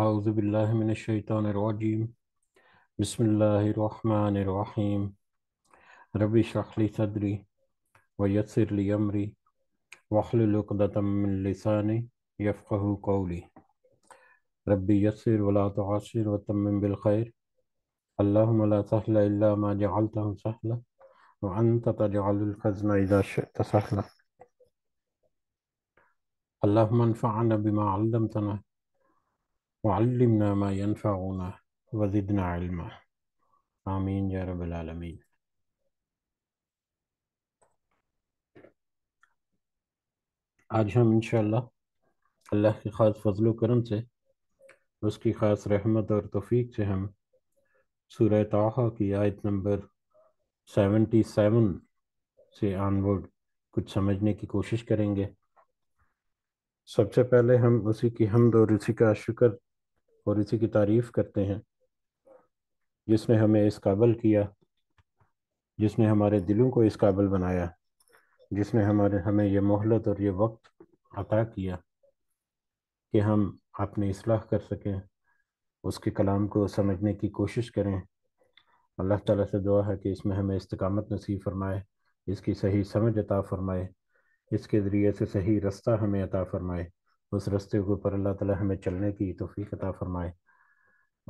أعوذ بالله من الشيطان الرجيم بسم الله الرحمن الرحيم ربي اشرح لي صدري ويسر لي أمري واحلل عقدة من لساني يفقه قولي ربي يسر ولا تعسر وتمم بالخير اللهم لا سهل إلا ما جعلته سهلا وأنت تجعل الحزن إذا شئت سهلا اللهم انفعنا بما علمتنا وعلمنا ما ينفعنا وزدنا علما आमीन يا رب العالمين आज हम इंशाल्लाह अल्लाह के ख़ास फजल करम से उसकी ख़ास रहमत और तोफ़ीक से हम सूरह ताहा की आयत नंबर सेवेंटी सेवन से आनवर्ड कुछ समझने की कोशिश करेंगे सबसे पहले हम उसी की हमद और उसी का शुक्र और इसी की तारीफ करते हैं जिसने हमें इस काबल किया जिसने हमारे दिलों को इस काबल बनाया जिसने हमारे हमें ये मोहलत और ये वक्त अता किया कि हम अपने असलाह कर सकें उसके कलाम को समझने की कोशिश करें अल्लाह ताला से दुआ है कि इसमें हमें इस्तकामत नसीब फरमाए इसकी सही समझ अता फरमाए इसके ज़रिए से सही रास्ता हमें अता फरमाए उस रस्ते के ऊपर अल्लाह ताला हमें चलने की तोफ़ी अता फ़रमाए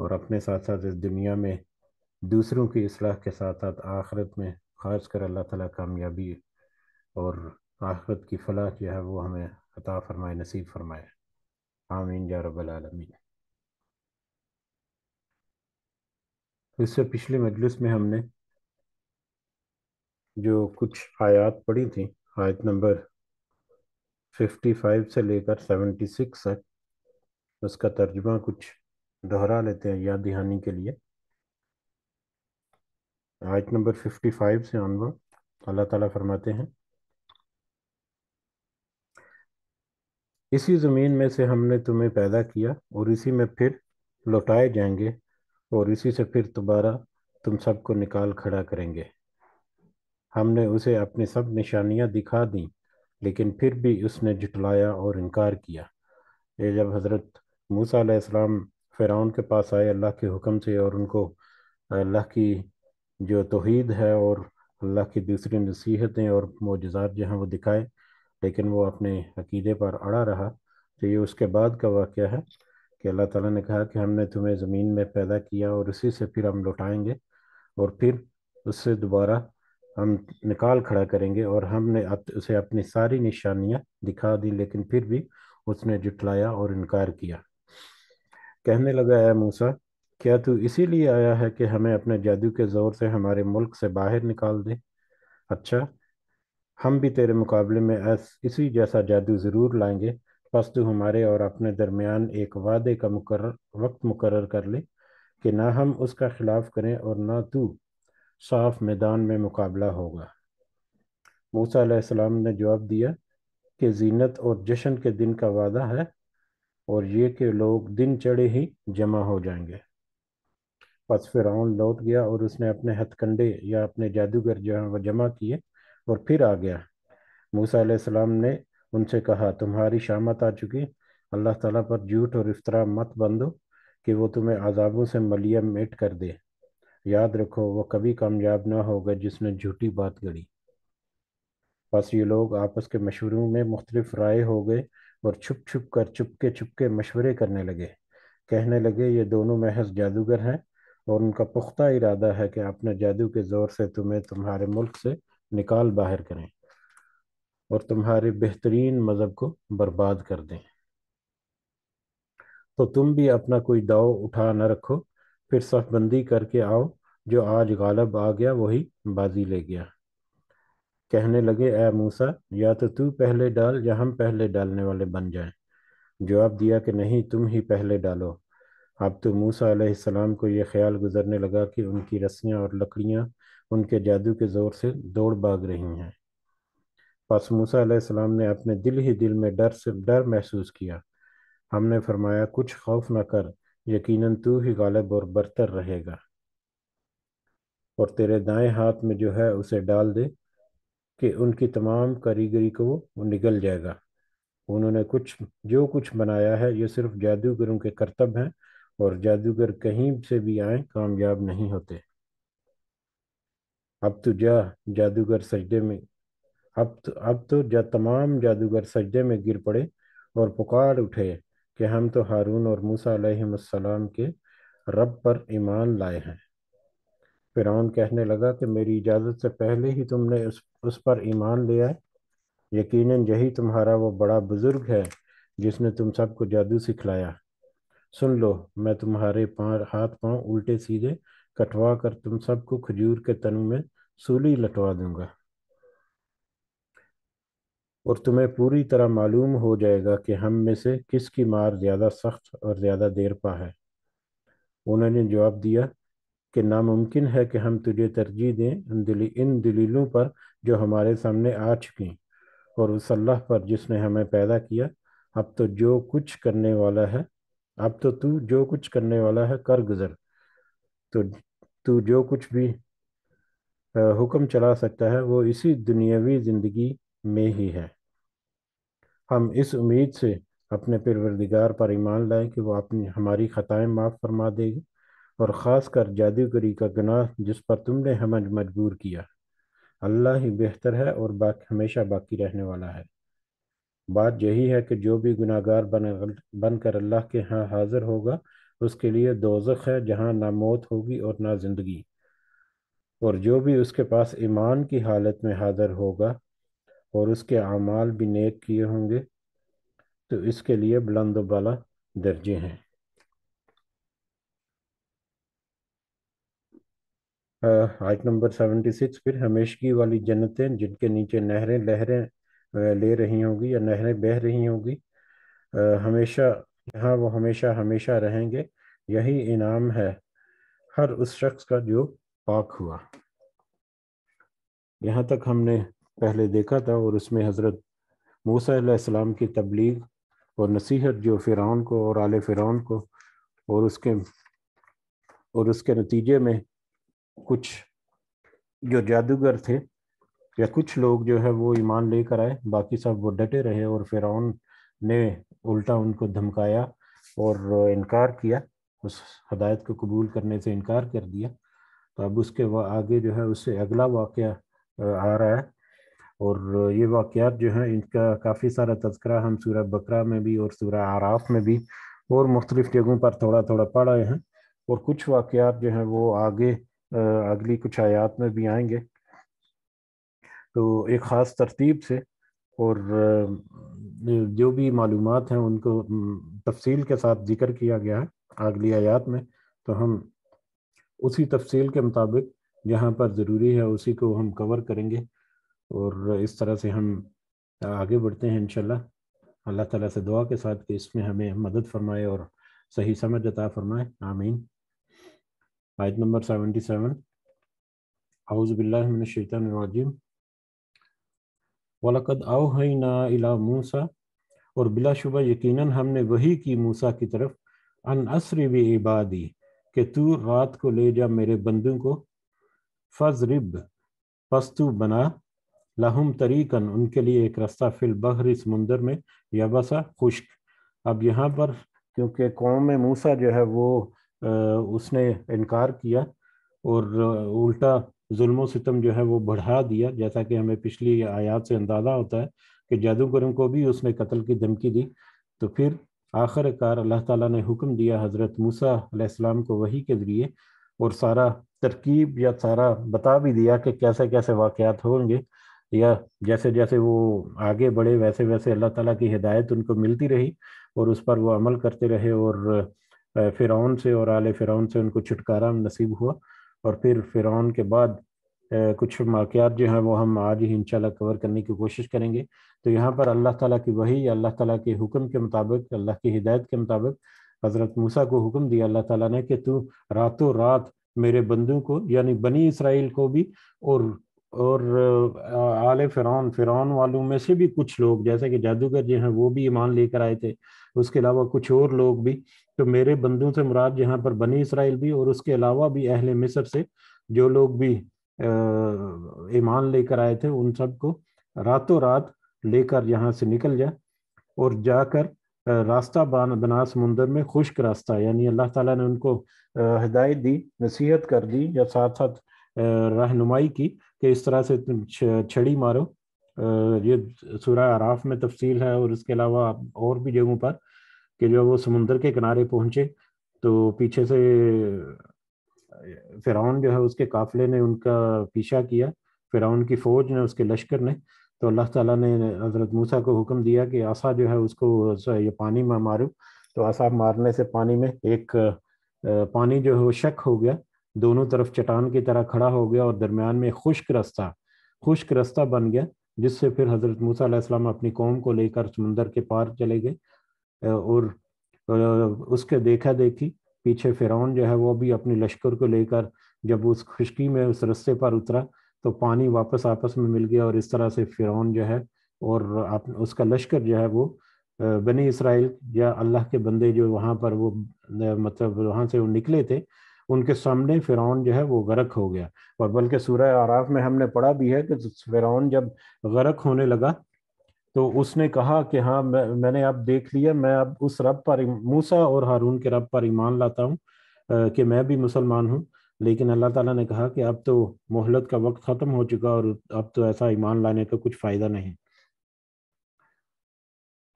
और अपने साथ साथ इस दुनिया में दूसरों की असलाह के साथ साथ आखरत में ख़ास कर अल्लाह ताला कामयाबी और आखरत की फलाह जो है वो हमें अता फ़रमाए नसीब फ़रमाए आमीन या रबालमीन इससे पिछले मजलिस में हमने जो कुछ आयात पढ़ी थी आयत नंबर 55 से लेकर 76 तक उसका तर्जुमा कुछ दोहरा लेते हैं याद दहानी के लिए आयत नंबर 55 से अनवर अल्लाह ताला फरमाते हैं इसी ज़मीन में से हमने तुम्हें पैदा किया और इसी में फिर लौटाए जाएंगे और इसी से फिर दोबारा तुम सबको निकाल खड़ा करेंगे हमने उसे अपनी सब निशानियां दिखा दी लेकिन फिर भी उसने जुटलाया और इनकार किया ये जब हज़रत मूसा अलैहिस्सलाम फ़िरौन के पास आए अल्लाह के हुक्म से और उनको अल्लाह की जो तोहद है और अल्लाह की दूसरी नसीहतें और मोजात जो हैं वो दिखाए लेकिन वो अपने अकीदे पर अड़ा रहा तो ये उसके बाद का वाक़ है कि अल्लाह ताला ने कहा कि हमने तुम्हें ज़मीन में पैदा किया और उसी से फिर हम लौटाएंगे और फिर उससे दोबारा हम निकाल खड़ा करेंगे और हमने उसे अपनी सारी निशानियां दिखा दी लेकिन फिर भी उसने जुटलाया और इनकार किया कहने लगा है मूसा क्या तू इसीलिए आया है कि हमें अपने जादू के ज़ोर से हमारे मुल्क से बाहर निकाल दे अच्छा हम भी तेरे मुकाबले में ऐस इसी जैसा जादू ज़रूर लाएंगे बस तू हमारे और अपने दरमियान एक वादे का मुकर वक्त मुकर कर ले कि ना हम उसका खिलाफ करें और ना तू साफ मैदान में मुकाबला होगा मूसा सलाम ने जवाब दिया कि जीनत और जश्न के दिन का वादा है और ये कि लोग दिन चढ़े ही जमा हो जाएंगे बस फिर लौट गया और उसने अपने हथकंडे या अपने जादूगर जहाँ वह जमा किए और फिर आ गया मूसा सलाम ने उनसे कहा तुम्हारी शामत आ चुकी अल्लाह ताला पर झूठ और इफ्तरा मत बंदो कि वो तुम्हें आज़ाबों से मलिया मेट कर दे याद रखो वो कभी कामयाब ना होगा जिसने झूठी बात गढ़ी बस ये लोग आपस के मशवरों में मुख्तलिफ राय हो गए और छुप छुप कर चुपके चुपके मशवरे करने लगे कहने लगे ये दोनों महज जादूगर हैं और उनका पुख्ता इरादा है कि अपने जादू के ज़ोर से तुम्हें तुम्हारे मुल्क से निकाल बाहर करें और तुम्हारे बेहतरीन मज़हब को बर्बाद कर दें तो तुम भी अपना कोई दाव उठा न रखो फिर सफबंदी करके आओ जो आज गालब आ गया वही बाजी ले गया कहने लगे ए मूसा या तो तू पहले डाल या हम पहले डालने वाले बन जाए जवाब दिया कि नहीं तुम ही पहले डालो अब तो मूसा अलैहिस्सलाम को यह ख्याल गुजरने लगा कि उनकी रस्सियां और लकड़ियां उनके जादू के ज़ोर से दौड़ भाग रही हैं बस मूसा अलैहिस्सलाम ने अपने दिल ही दिल में डर से डर महसूस किया हमने फरमाया कुछ खौफ न कर यकीनन तू ही गालिब और बरतर रहेगा और तेरे दाएं हाथ में जो है उसे डाल दे कि उनकी तमाम कारीगरी को वो निगल जाएगा उन्होंने कुछ जो कुछ बनाया है ये सिर्फ जादूगरों के करतब हैं और जादूगर कहीं से भी आए कामयाब नहीं होते अब तो जा जादूगर सजदे में अब तो अब तो जा तमाम जादूगर सजदे में गिर पड़े और पुकार उठे कि हम तो हारून और मूसा सलाम के रब पर ईमान लाए हैं फिर कहने लगा कि मेरी इजाज़त से पहले ही तुमने उस उस पर ईमान लिया है यकीनन यही तुम्हारा वो बड़ा बुज़ुर्ग है जिसने तुम सबको जादू सिखलाया सुन लो मैं तुम्हारे पाँव हाथ पाँव उल्टे सीधे कटवा कर तुम सबको खजूर के तन में सूली लटवा दूंगा और तुम्हें पूरी तरह मालूम हो जाएगा कि हम में से किसकी मार ज़्यादा सख्त और ज़्यादा देरपा है उन्होंने जवाब दिया कि नामुमकिन है कि हम तुझे तरजीह दें इन दिली, इन दलीलों पर जो हमारे सामने आ चुकी और उस अल्लाह पर जिसने हमें पैदा किया अब तो जो कुछ करने वाला है अब तो तू जो कुछ करने वाला है कर गुजर तो तू जो कुछ भी हुक्म चला सकता है वो इसी दुनियावी ज़िंदगी में ही है हम इस उम्मीद से अपने परवरदिगार पर ईमान लाएं कि वो अपनी हमारी ख़ताएँ माफ़ फरमा देगी और ख़ास कर जादूगरी का गुनाह जिस पर तुमने हमें मजबूर किया अल्लाह ही बेहतर है और बा हमेशा बाकी रहने वाला है बात यही है कि जो भी गुनागार बन बनकर अल्लाह के यहाँ हाजिर होगा उसके लिए दोजख है जहाँ ना मौत होगी और ना ज़िंदगी और जो भी उसके पास ईमान की हालत में हाजिर होगा और उसके अमाल भी नेक किए होंगे तो इसके लिए बुलंद बला दर्जे हैं आइट नंबर सेवेंटी सिक्स फिर हमेशगी वाली जन्नतें जिनके नीचे नहरें लहरें ले रही होंगी या नहरें बह रही होंगी हमेशा यहाँ वो हमेशा हमेशा रहेंगे यही इनाम है हर उस शख्स का जो पाक हुआ यहाँ तक हमने पहले देखा था और उसमें हज़रत मूसम की तबलीग और नसीहत जो फ़िरौन को और आल फ़िरौन को और उसके और उसके नतीजे में कुछ जो जादूगर थे या कुछ लोग जो है वो ईमान लेकर आए बाकी सब वो डटे रहे और फ़िरौन ने उल्टा उनको धमकाया और इनकार किया उस हदायत को कबूल करने से इनकार कर दिया तो अब उसके आगे जो है उससे अगला वाक़ आ रहा है और ये वाक़ात जो हैं इनका काफ़ी सारा तस्करा हम सूर्य बकरा में भी और सूर्य आराफ में भी और मुख्तलिफ़ जगहों पर थोड़ा थोड़ा पढ़ रहे हैं और कुछ वाक़ात जो हैं वो आगे अगली कुछ आयात में भी आएंगे तो एक ख़ास तरतीब से और जो भी मालूम हैं उनको तफसील के साथ जिक्र किया गया है अगली आयात में तो हम उसी तफसील के मुताबिक जहाँ पर ज़रूरी है उसी को हम कवर करेंगे और इस तरह से हम आगे बढ़ते हैं इनशाला अल्लाह ताला से दुआ के साथ कि इसमें हमें मदद फरमाए और सही समझ अता फरमाए आमीन आयत नंबर सेवेंटी सेवन हाउज़बिल्लाशैतरजीम वलकद अवहना इला मूसा और बिलाशुबा यकीनन हमने वही की मूसा की तरफ अन असरी भी इबादी कि तू रात को ले जा मेरे बंदों को फजरिब पस्तु बना लहुम तरीकन उनके लिए एक रास्ता फिल बहर समुंदर में या बसा खुश्क अब यहाँ पर क्योंकि कौम मूसा जो है वो आ, उसने इनकार किया और उल्टा जुल्म सितम जो है वो बढ़ा दिया जैसा कि हमें पिछली आयात से अंदाज़ा होता है कि जादूगरों को भी उसने कत्ल की धमकी दी तो फिर आखिरकार अल्लाह ताला ने हुक्म दिया हज़रत मूसा अलैहिस्सलाम को वही के ज़रिए और सारा तरकीब या सारा बता भी दिया कि कैसे कैसे वाक़ात होंगे या जैसे जैसे वो आगे बढ़े वैसे वैसे अल्लाह ताला की हिदायत उनको मिलती रही और उस पर वो अमल करते रहे और फ़िरौन से और आले फ़िरौन से उनको छुटकारा नसीब हुआ और फिर फ़िरौन के बाद कुछ माकियात जो हैं वो हम आज ही इंशाल्लाह कवर करने की कोशिश करेंगे तो यहाँ पर अल्लाह ताला की वही अल्लाह ताला के हुक्म के मुताबिक अल्लाह की हिदायत के मुताबिक हज़रत मूसा को हुक्म दिया अल्लाह ताला ने कि तू रातों रात मेरे बंदों को यानी बनी इसराइल को भी और और आले फ़िरौन फ़िरौन वालों में से भी कुछ लोग जैसे कि जादूगर जो हैं वो भी ईमान लेकर आए थे उसके अलावा कुछ और लोग भी तो मेरे बंदों से मुराद यहाँ पर बनी इसराइल भी और उसके अलावा भी अहल मिस्र से जो लोग भी ईमान लेकर आए थे उन सबको रातों रात लेकर यहाँ से निकल जाए और जाकर रास्ता बन बना समुंदर में खुश्क रास्ता यानी अल्लाह ताला ने उनको हिदायत दी नसीहत कर दी या साथ साथ रहनुमाई की कि इस तरह से छड़ी मारो ये सूरा आराफ में तफसील है और इसके अलावा और भी जगहों पर कि जो वो समुंदर के किनारे पहुंचे तो पीछे से फिरौन जो है उसके काफिले ने उनका पीछा किया फिरौन की फौज ने उसके लश्कर ने तो अल्लाह ताला ने हज़रत मूसा को हुक्म दिया कि आसा जो है उसको ये पानी में मारो तो आसा मारने से पानी में एक पानी जो है वो शक हो गया दोनों तरफ चट्टान की तरह खड़ा हो गया और दरमियान में खुश्क रास्ता खुश्क रास्ता बन गया जिससे फिर हज़रत मूसा अपनी कौम को लेकर समंदर के पार चले गए और उसके देखा देखी पीछे फिरौन जो है वो भी अपने लश्कर को लेकर जब उस खुशकी में उस रस्ते पर उतरा तो पानी वापस आपस में मिल गया और इस तरह से फिरौन जो है और आप उसका लश्कर जो है वो बनी इसराइल या अल्लाह के बंदे जो वहाँ पर वो मतलब वहाँ से वो निकले थे उनके सामने फ़िरौन जो है वो गर्क हो गया और बल्कि सूर्य आराफ में हमने पढ़ा भी है कि फ़िरौन जब गर्क होने लगा तो उसने कहा कि हाँ मैं, मैंने अब देख लिया मैं अब उस रब पर मूसा और हारून के रब पर ईमान लाता हूँ कि मैं भी मुसलमान हूँ लेकिन अल्लाह ताला ने कहा कि अब तो मोहलत का वक्त ख़त्म हो चुका और अब तो ऐसा ईमान लाने का कुछ फ़ायदा नहीं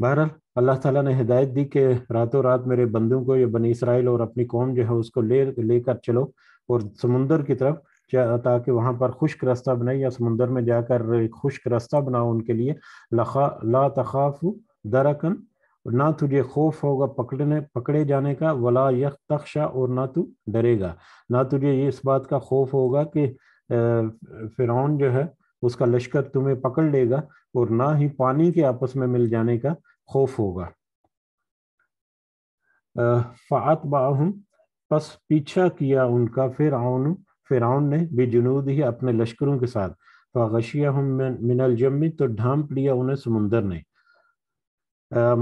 बहरहाल अल्लाह ताला ने हिदायत दी कि रातों रात मेरे बंदों को ये बनी इसराइल और अपनी कौम जो है उसको ले लेकर चलो और समुंदर की तरफ ताकि वहाँ पर खुश्क रास्ता बनाए या समुंदर में जाकर खुश्क रास्ता बनाओ उनके लिए लखा ला तखाफ दरकन ना तुझे खौफ होगा पकड़ने पकड़े जाने का वला यख तख्शा और ना तू डरेगा ना तुझे ये इस बात का खौफ होगा कि फ़िरौन जो है उसका लश्कर तुम्हें पकड़ लेगा और ना ही पानी के आपस में मिल जाने का खौफ होगा फ़ात बाहम बस पीछा किया उनका फिर आउन फिराउन ने भी जुनूद ही अपने लश्करों के साथ फ़ागशिया हम मिनल जमी तो ढांप लिया उन्हें समुंदर ने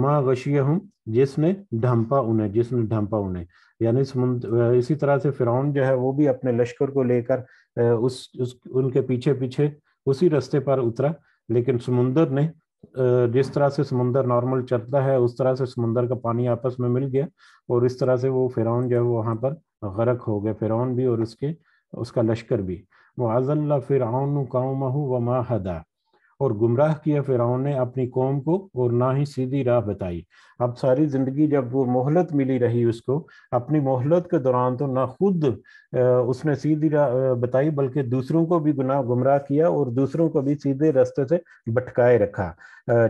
माँ गशिया हूँ जिसने ढांपा उन्हें जिसने ढांपा उन्हें यानी इसी तरह से फिरौन जो है वो भी अपने लश्कर को लेकर उस, उस उनके पीछे पीछे उसी रास्ते पर उतरा लेकिन समुंदर ने जिस तरह से समुंदर नॉर्मल चलता है उस तरह से समुंदर का पानी आपस में मिल गया और इस तरह से वो फिरौन जो है वहाँ पर गरक हो गया फिरौन भी और उसके उसका लश्कर भी वाजल्ला फिरौन कौमहू व माहदा और गुमराह किया फिराउन ने अपनी कौम को और ना ही सीधी राह बताई अब सारी ज़िंदगी जब वो मोहलत मिली रही उसको अपनी मोहलत के दौरान तो ना खुद उसने सीधी राह बताई बल्कि दूसरों को भी गुनाह गुमराह किया और दूसरों को भी सीधे रास्ते से भटकाए रखा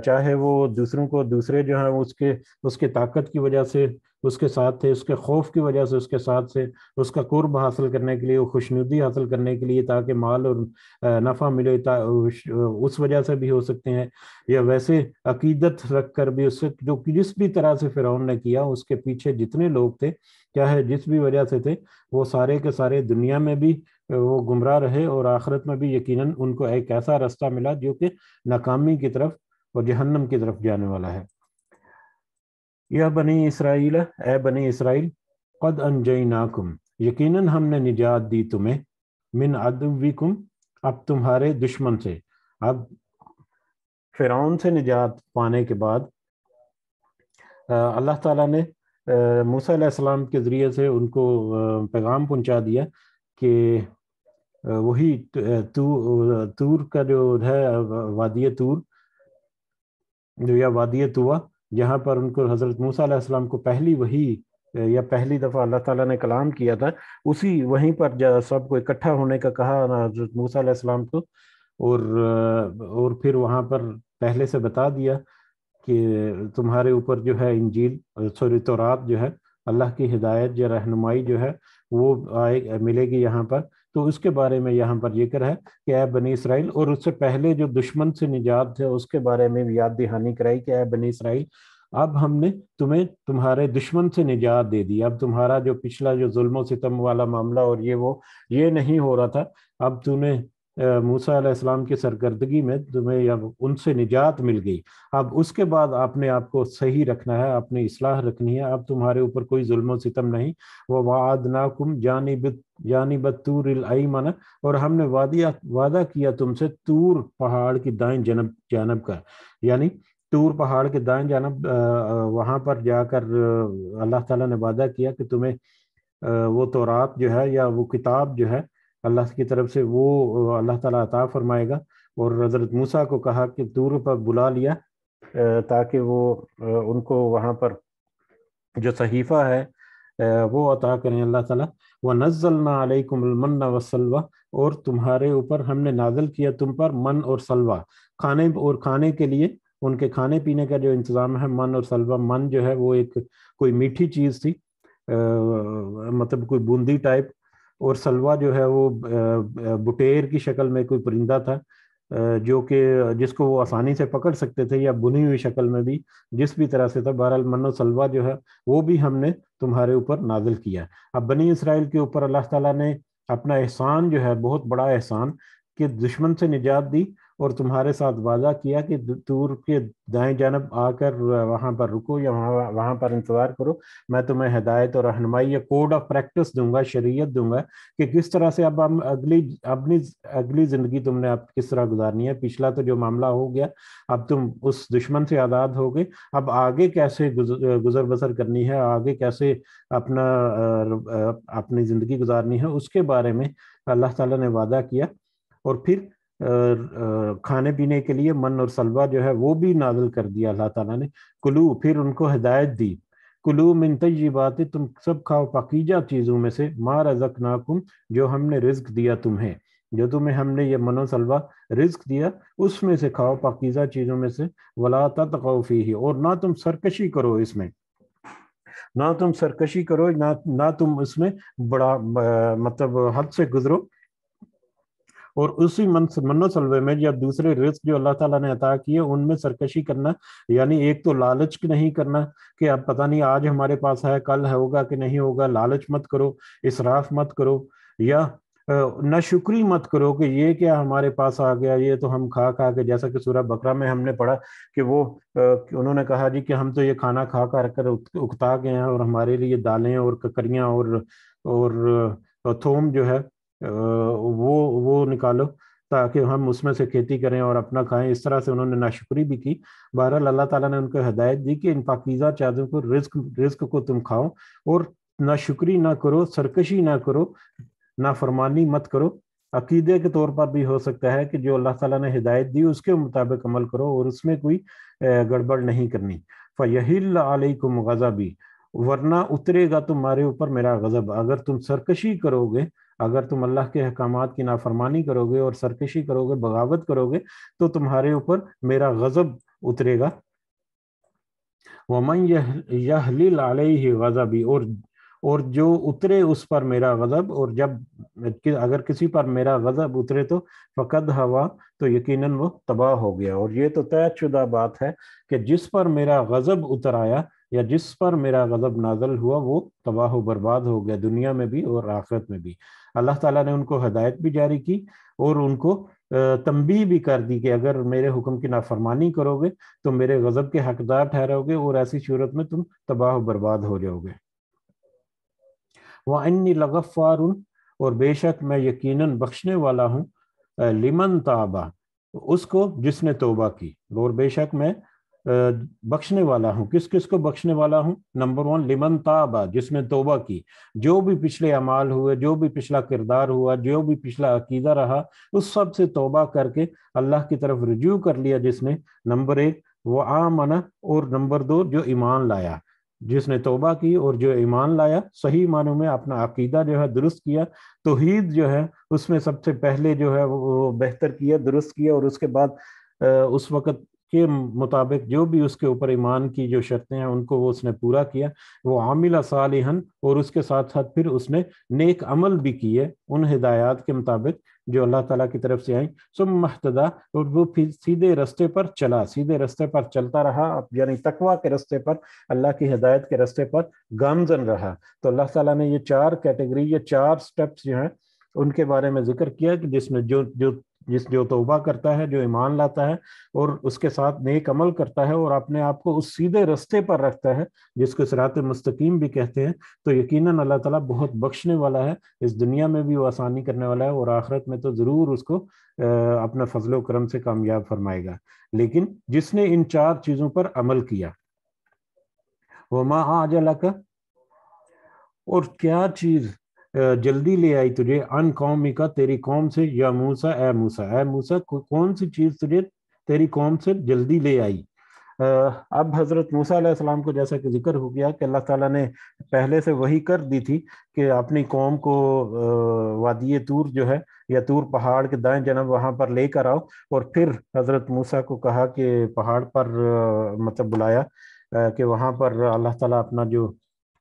चाहे वो दूसरों को दूसरे जो है उसके उसके ताकत की वजह से उसके साथ थे उसके खौफ की वजह से उसके साथ से उसका कुर्ब हासिल करने के लिए खुशनुदी हासिल करने के लिए ताकि माल और नफ़ा मिले उस वजह से भी हो सकते हैं या वैसे अकीदत रख कर भी उससे जो जिस भी तरह से फ़िरौन ने किया उसके पीछे जितने लोग थे चाहे जिस भी वजह से थे वो सारे के सारे दुनिया में भी वो गुमराह रहे और आखिरत में भी यकीनन उनको एक ऐसा रास्ता मिला जो कि नाकामी की तरफ और जहन्नम की तरफ जाने वाला है या बनी इसराइल ए बनी इसराइल कद अनजई नाकुम यकीन हमने निजात दी तुम्हें मिन अदविकुम अब तुम्हारे दुश्मन से अब फिरौन से निजात पाने के बाद अल्लाह ताला ने मूसा सलाम के ज़रिए से उनको पैगाम पहुंचा दिया कि वही तू तूर का जो है वादिय तूर जो या वादिय तुआ जहाँ पर उनको हज़रत मूसा को पहली वही या पहली दफ़ा अल्लाह ताला ने कलाम किया था उसी वहीं पर सबको इकट्ठा होने का कहा हज़रत मूसा को और और फिर वहाँ पर पहले से बता दिया कि तुम्हारे ऊपर जो है इंजील सॉरी तो जो है अल्लाह की हिदायत या रहनुमाई जो है वो आए मिलेगी यहाँ पर तो उसके बारे में यहाँ पर जिक्र है कि ऐ बनी इसराइल और उससे पहले जो दुश्मन से निजात थे उसके बारे में भी याद दिहानी कराई कि ऐ बनी इसराइल अब हमने तुम्हें तुम्हारे दुश्मन से निजात दे दी अब तुम्हारा जो पिछला जो जुल्म सितम वाला मामला और ये वो ये नहीं हो रहा था अब तूने मूसा आलाम की सरकर्दगी में तुम्हें अब उनसे निजात मिल गई अब उसके बाद आपने आपको सही रखना है आपने इसलाह रखनी है अब तुम्हारे ऊपर कोई जुल्म सितम नहीं वह वाद नाकुम जानब जानब तूर माना और हमने वादिया वादा किया तुमसे तूर पहाड़ की दाएं जनब जानब का यानी तूर पहाड़ के दाएं जानब वहाँ पर जाकर अल्लाह ताला ने वादा किया कि तुम्हें वो तौरात जो है या वो किताब जो है अल्लाह की तरफ से वो अल्लाह ताला अता फरमाएगा और हज़रत मूसा को कहा कि दूर पर बुला लिया ताकि वो उनको वहाँ पर जो सहीफ़ा है वो अता करें अल्लाह ताला व नज़लना अलैकुमल्मन्ना वसलवा और तुम्हारे ऊपर हमने नाजल किया तुम पर मन और सलवा खाने और खाने के लिए उनके खाने पीने का जो इंतज़ाम है मन और सलवा मन जो है वो एक कोई मीठी चीज़ थी आ, मतलब कोई बूंदी टाइप और सलवा जो है वो बुटेर की शक्ल में कोई परिंदा था जो कि जिसको वो आसानी से पकड़ सकते थे या बुनी हुई शक्ल में भी जिस भी तरह से था बहरहाल मनो सलवा जो है वो भी हमने तुम्हारे ऊपर नाजिल किया अब बनी इसराइल के ऊपर अल्लाह ताला ने अपना एहसान जो है बहुत बड़ा एहसान कि दुश्मन से निजात दी और तुम्हारे साथ वादा किया कि दूर के दाएं जानब आकर वहाँ पर रुको या वहाँ वहां पर इंतज़ार करो मैं तुम्हें हिदायत और रहनमाई या कोड ऑफ प्रैक्टिस दूंगा शरीयत दूंगा कि किस तरह से अब हम अगली अपनी अगली ज़िंदगी तुमने अब किस तरह गुजारनी है पिछला तो जो मामला हो गया अब तुम उस दुश्मन से आज़ाद हो गए अब आगे कैसे गुजर, गुजर बसर करनी है आगे कैसे अपना अपनी ज़िंदगी गुजारनी है उसके बारे में अल्लाह ताला ने वादा किया और फिर खाने पीने के लिए मन और सलवा जो है वो भी नाजल कर दिया अल्लाह ताला ने कुलू फिर उनको हिदायत दी कुलू मिन तयबात तुम सब खाओ पाकीजा चीज़ों में से मार अजक नाकुम जो हमने रिज्क दिया तुम्हें जो तुम्हें हमने ये मनो सलवा रिज्क दिया उसमें से खाओ पकीजा चीज़ों में से वला तकौफी ही और ना तुम सरकशी करो इसमें ना तुम सरकशी करो ना ना तुम इसमें बड़ा मतलब हद से गुजरो और उसी मन मनोसलवे में या दूसरे रिस्क जो अल्लाह ताला ने अता किए उनमें सरकशी करना यानी एक तो लालच नहीं करना कि अब पता नहीं आज हमारे पास है कल है होगा कि नहीं होगा लालच मत करो इसराफ मत करो या शुक्री मत करो कि ये क्या हमारे पास आ गया ये तो हम खा खा के जैसा कि सूरह बकरा में हमने पढ़ा कि वो उन्होंने कहा जी कि हम तो ये खाना खा खा कर उकता गए हैं और हमारे लिए दालें और ककरियाँ और और थोम जो है वो वो निकालो ताकि हम उसमें से खेती करें और अपना खाएं इस तरह से उन्होंने नाशुक्री भी की बहरहाल अल्लाह ताला ने उनको हदायत दी कि इन पाकिज़ा चादों को रिस्क रिस्क को तुम खाओ और नाशुक्री ना करो सरकशी ना करो नाफरमानी मत करो अकीदे के तौर पर भी हो सकता है कि जो अल्लाह ताला ने हिदायत दी उसके मुताबिक अमल करो और उसमें कोई गड़बड़ नहीं करनी फ़यल अलैकुम भी वरना उतरेगा तुम्हारे ऊपर मेरा गज़ब अगर तुम सरकशी करोगे अगर तुम अल्लाह के अहकाम की नाफरमानी करोगे और सरकशी करोगे बगावत करोगे तो तुम्हारे ऊपर मेरा गजब उतरेगा वमन यह ही गजबी और और जो उतरे उस पर मेरा गजब और जब कि अगर किसी पर मेरा गजब उतरे तो फ़कद हवा तो यकीनन वो तबाह हो गया और ये तो तयशुदा बात है कि जिस पर मेरा गजब उतर आया या जिस पर मेरा गज़ब नाजल हुआ वो तबाह व बर्बाद हो गया दुनिया में भी और आखिरत में भी अल्लाह ताला ने उनको हदायत भी जारी की और उनको तंबी भी कर दी कि अगर मेरे हुक्म की नाफरमानी करोगे तो मेरे गज़ब के हकदार ठहरोगे और ऐसी सूरत में तुम तबाह व बर्बाद हो जाओगे वह अन्य लगफ़ार और बेशक मैं यकीनन बख्शने वाला हूँ लिमन ताबा उसको जिसने तोबा की और बेशक मैं बख्शने वाला हूँ किस किस को बख्शने वाला हूँ नंबर वन लिमन ताबा जिसने तोबा की जो भी पिछले अमाल हुए जो भी पिछला किरदार हुआ जो भी पिछला अकीदा रहा उस सब से तोबा करके अल्लाह की तरफ रुजू कर लिया जिसने नंबर एक वो आमना और नंबर दो जो ईमान लाया जिसने तोबा की और जो ईमान लाया सही मानों में अपना अकीदा जो है दुरुस्त किया तोहीद जो है उसमें सबसे पहले जो है वो बेहतर किया दुरुस्त किया और उसके बाद उस वक़्त के मुताबिक जो भी उसके ऊपर ईमान की जो शर्तें हैं उनको वो उसने पूरा किया वो आमिला सालिहन और उसके साथ साथ फिर उसने नेक अमल भी किए उन हिदायत के मुताबिक जो अल्लाह ताला की तरफ से आई सुम महतदा और वो फिर सीधे रास्ते पर चला सीधे रास्ते पर चलता रहा यानी तकवा के रास्ते पर अल्लाह की हिदायत के रास्ते पर गामजन रहा तो अल्लाह तला ने ये चार कैटेगरी ये चार स्टेप्स जो हैं उनके बारे में जिक्र किया कि जिसमें जो जो जिस जो तोबा करता है जो ईमान लाता है और उसके साथ नेक अमल करता है और अपने आप को उस सीधे रस्ते पर रखता है जिसको सरात मुस्तकीम भी कहते हैं तो यकीनन अल्लाह ताला बहुत बख्शने वाला है इस दुनिया में भी वो आसानी करने वाला है और आखिरत में तो ज़रूर उसको अपना फजल करम से कामयाब फरमाएगा लेकिन जिसने इन चार चीज़ों पर अमल किया वो माँ आज का और क्या चीज़ जल्दी ले आई तुझे अन कौमिका तेरी कौम से या मूसा ए मूसा ए मूसा कौन सी चीज तुझे तेरी कौम से जल्दी ले आई अब हज़रत मूसा को जैसा कि जिक्र हो गया कि अल्लाह ताला ने पहले से वही कर दी थी कि अपनी कौम को वादिय तूर जो है या तूर पहाड़ के दाएं जनब वहां पर लेकर आओ और फिर हज़रत मूसा को कहा कि पहाड़ पर मतलब बुलाया कि वहां पर अल्लाह ताला अपना जो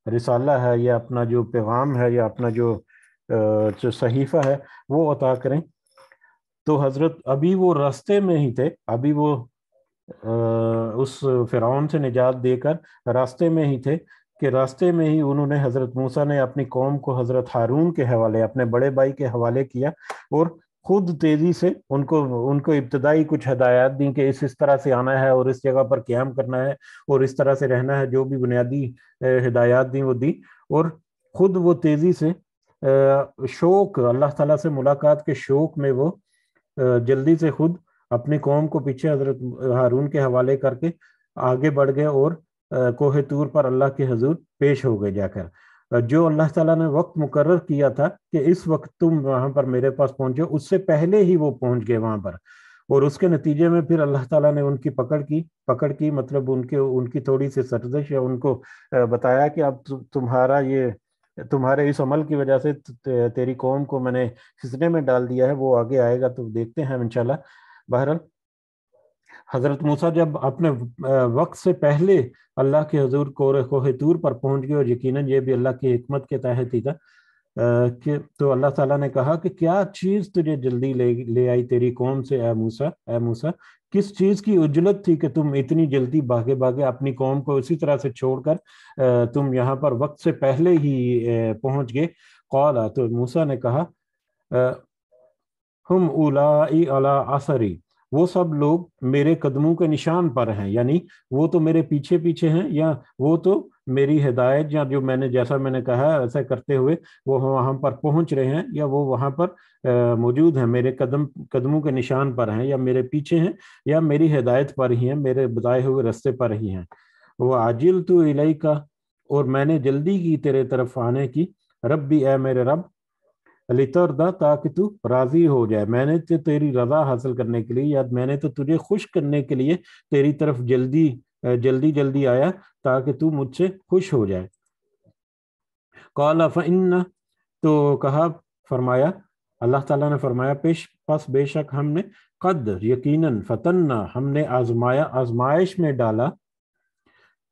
रिसाला है या अपना जो पैगाम है या अपना जो जो सहीफ़ा है वो अता करें तो हज़रत अभी वो रास्ते में ही थे अभी वो उस फ़िरौन से निजात देकर रास्ते में ही थे कि रास्ते में ही उन्होंने हज़रत मूसा ने अपनी कौम को हज़रत हारून के हवाले अपने बड़े भाई के हवाले किया और खुद तेजी से उनको उनको इब्तदाई कुछ हदायत दी कि इस इस तरह से आना है और इस जगह पर क्याम करना है और इस तरह से रहना है जो भी बुनियादी हिदायत दी वो दी और खुद वो तेज़ी से शोक अल्लाह ताला से मुलाकात के शौक में वो जल्दी से खुद अपनी कौम को पीछे हजरत हारून के हवाले करके आगे बढ़ गए और कोहे तूर पर अल्लाह के हजूर पेश हो गए जाकर जो अल्लाह ताला ने वक्त मुकर किया था कि इस वक्त तुम वहां पर मेरे पास पहुंचे उससे पहले ही वो पहुंच गए वहां पर और उसके नतीजे में फिर अल्लाह ताला ने उनकी पकड़ की पकड़ की मतलब उनके उनकी थोड़ी सी सर्जिश या उनको बताया कि अब तुम्हारा ये तुम्हारे इस अमल की वजह से तेरी कौम को मैंने खिसने में डाल दिया है वो आगे आएगा तो देखते हैं इनशाला बहरहाल हज़रत मूसा जब अपने वक्त से पहले अल्लाह के हजूर कोर कोह तूर पर पहुंच गए और यकीनन ये भी अल्लाह की हमत के तहत ही था कि तो अल्लाह ताला ने कहा कि क्या चीज़ तुझे जल्दी ले ले आई तेरी कौम से ए मूसा ए मूसा किस चीज़ की उजलत थी कि तुम इतनी जल्दी भागे भागे अपनी कौम को इसी तरह से छोड़कर तुम यहाँ पर वक्त से पहले ही पहुंच गए कौला तो मूसा ने कहा हम उलाई अला असरी वो सब लोग मेरे कदमों के निशान पर हैं यानी वो तो मेरे पीछे पीछे हैं या वो तो मेरी हिदायत या जो मैंने जैसा मैंने कहा ऐसा करते हुए वो वहाँ पर पहुँच रहे हैं या वो वहाँ पर मौजूद हैं मेरे कदम कदमों के निशान पर हैं या मेरे पीछे हैं या मेरी हिदायत पर ही हैं मेरे बताए हुए रास्ते पर ही हैं वो आजिल तो इलाई का और मैंने जल्दी की तेरे तरफ आने की रब भी ए मेरे रब लितर दा ताकि तू राजी हो जाए मैंने तो तेरी रजा हासिल करने के लिए या मैंने तो तुझे खुश करने के लिए तेरी तरफ जल्दी जल्दी जल्दी आया ताकि तू मुझसे खुश हो जाए कौला तो कहा फरमाया अल्लाह ताला ने फरमाया पेश पस बेशक हमने कद यकीनन फतन्ना हमने आजमाया आजमाइश में डाला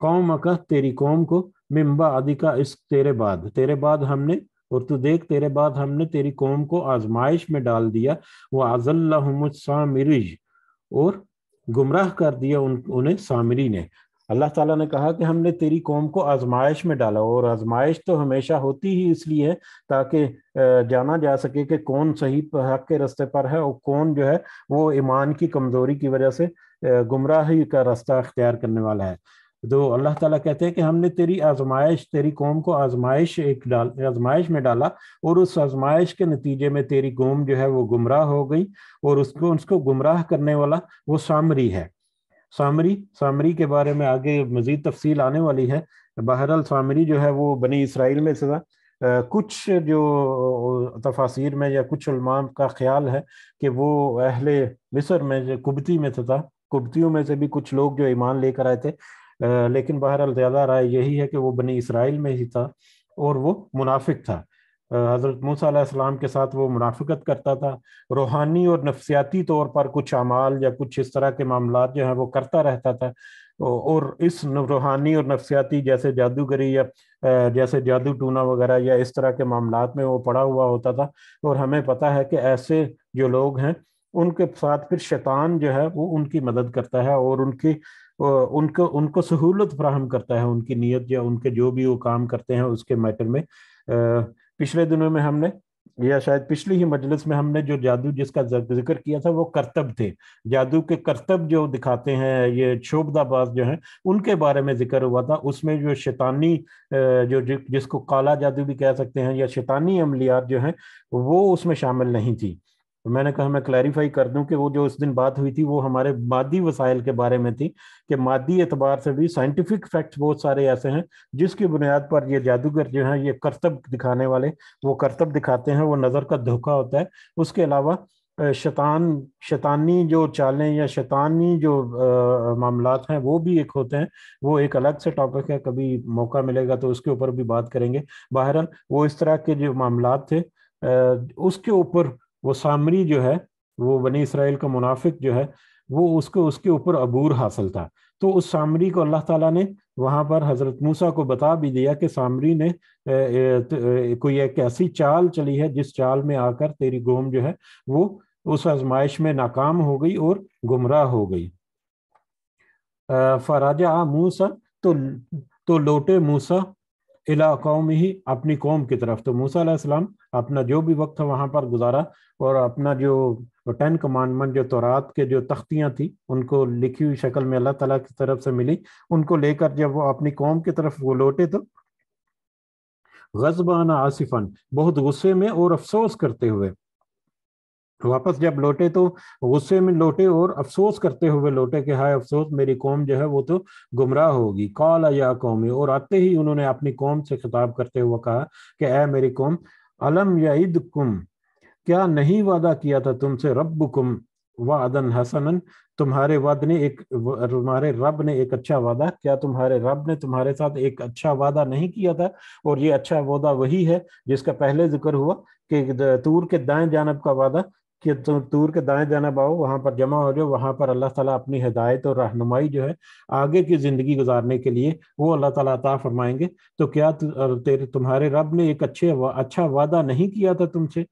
कौम का तेरी कौम को मिम्बा आदि का इस तेरे बाद तेरे बाद हमने और तू देख तेरे बाद हमने तेरी कौम को आजमाइश में डाल दिया वो आजल्लामिरिज और गुमराह कर दिया उन उन्हें सामरी ने अल्लाह ताला ने कहा कि हमने तेरी कौम को आजमाइश में डाला और आजमाइश तो हमेशा होती ही इसलिए है ताकि जाना जा सके कि कौन सही हक के रास्ते पर है और कौन जो है वो ईमान की कमज़ोरी की वजह से गुमराही का रास्ता अख्तियार करने वाला है तो अल्लाह ताला कहते हैं कि हमने तेरी आजमाइश तेरी कौम को आजमाइश एक डाल आजमाइश में डाला और उस आजमाइश के नतीजे में तेरी कौम जो है वो गुमराह हो गई और उसको उसको गुमराह करने वाला वो सामरी है सामरी सामरी के बारे में आगे मजीद तफसील आने वाली है बहरहाल सामरी जो है वो बनी इसराइल में सजा कुछ जो तफासिर में या कुछ उलमाम का ख्याल है कि वो अहले मिस्र में कुबती में था कुबतियों में से भी कुछ लोग जो ईमान लेकर आए थे लेकिन बहरहाल ज़्यादा राय यही है कि वो बनी इसराइल में ही था और वो मुनाफिक था हज़रत मूसम के साथ वो मुनाफिकत करता था रूहानी और नफसियाती तौर पर कुछ अमाल या कुछ इस तरह के मामला जो हैं वो करता रहता था और इस रूहानी और नफसियाती जैसे जादूगरी या जैसे जादू टूना वगैरह या इस तरह के मामला में वो पड़ा हुआ होता था और हमें पता है कि ऐसे जो लोग हैं उनके साथ फिर शैतान जो है वो उनकी मदद करता है और उनकी उनको उनको सहूलत फ्राहम करता है उनकी नीयत या उनके जो भी वो काम करते हैं उसके मैटर में पिछले दिनों में हमने या शायद पिछली ही मजलिस में हमने जो जादू जिसका जिक्र किया था वो करतब थे जादू के करतब जो दिखाते हैं ये शोभदाबाज जो हैं उनके बारे में जिक्र हुआ था उसमें जो शैतानी जो जिसको काला जादू भी कह सकते हैं या शैतानी अमलियात जो हैं वो उसमें शामिल नहीं थी तो मैंने कहा मैं क्लैरिफाई कर दूं कि वो जो उस दिन बात हुई थी वो हमारे मादी वसाइल के बारे में थी कि मादी एतबार से भी साइंटिफिक फैक्ट्स बहुत सारे ऐसे हैं जिसकी बुनियाद पर ये जादूगर जो हैं ये करतब दिखाने वाले वो करतब दिखाते हैं वो नज़र का धोखा होता है उसके अलावा शैतान शैतानी जो चालें या शैतानी जो मामला हैं वो भी एक होते हैं वो एक अलग से टॉपिक है कभी मौका मिलेगा तो उसके ऊपर भी बात करेंगे बहरहाल वो इस तरह के जो मामला थे उसके ऊपर वो सामरी जो है वो बनी इसराइल का मुनाफिक जो है वो उसको उसके ऊपर अबूर हासिल था तो उस सामरी को अल्लाह ताला ने वहाँ पर हज़रत मूसा को बता भी दिया कि सामरी ने कोई एक ऐसी चाल चली है जिस चाल में आकर तेरी गोम जो है वो उस आजमाइश में नाकाम हो गई और गुमराह हो गई फराजा मूसा तो तो लोटे मूसा इला कौम ही अपनी कौम की तरफ तो मूसा अपना जो भी वक्त था वहां पर गुजारा और अपना जो टेन कमांडमेंट जो तोरात के जो तख्तियां थी उनको लिखी हुई शक्ल में अल्लाह तला की तरफ से मिली उनको लेकर जब वो अपनी कौम की तरफ वो लौटे तो गजबाना आसिफन बहुत गुस्से में और अफसोस करते हुए वापस जब लौटे तो गुस्से में लौटे और अफसोस करते हुए लौटे कि हाय अफसोस मेरी कौम जो है वो तो गुमराह होगी कौल या कौमी और आते ही उन्होंने अपनी कौम से खिताब करते हुए कहा कि ए मेरी कौम अलम याद कुम क्या नहीं वादा किया था तुमसे रब कुम वन हसनन तुम्हारे वाद ने एक तुम्हारे रब ने एक अच्छा वादा क्या तुम्हारे रब ने तुम्हारे साथ एक अच्छा वादा नहीं किया था और ये अच्छा वादा वही है जिसका पहले जिक्र हुआ कि तूर के दाएं जानब का वादा कि तूर के दाएं जाना बाओ वहाँ पर जमा हो जाओ वहाँ पर अल्लाह ताला अपनी हिदायत और रहनुमाई जो है आगे की ज़िंदगी गुजारने के लिए वो अल्लाह ताला अता फरमाएंगे तो क्या तेरे तुम्हारे रब ने एक अच्छे वा, अच्छा वादा नहीं किया था तुमसे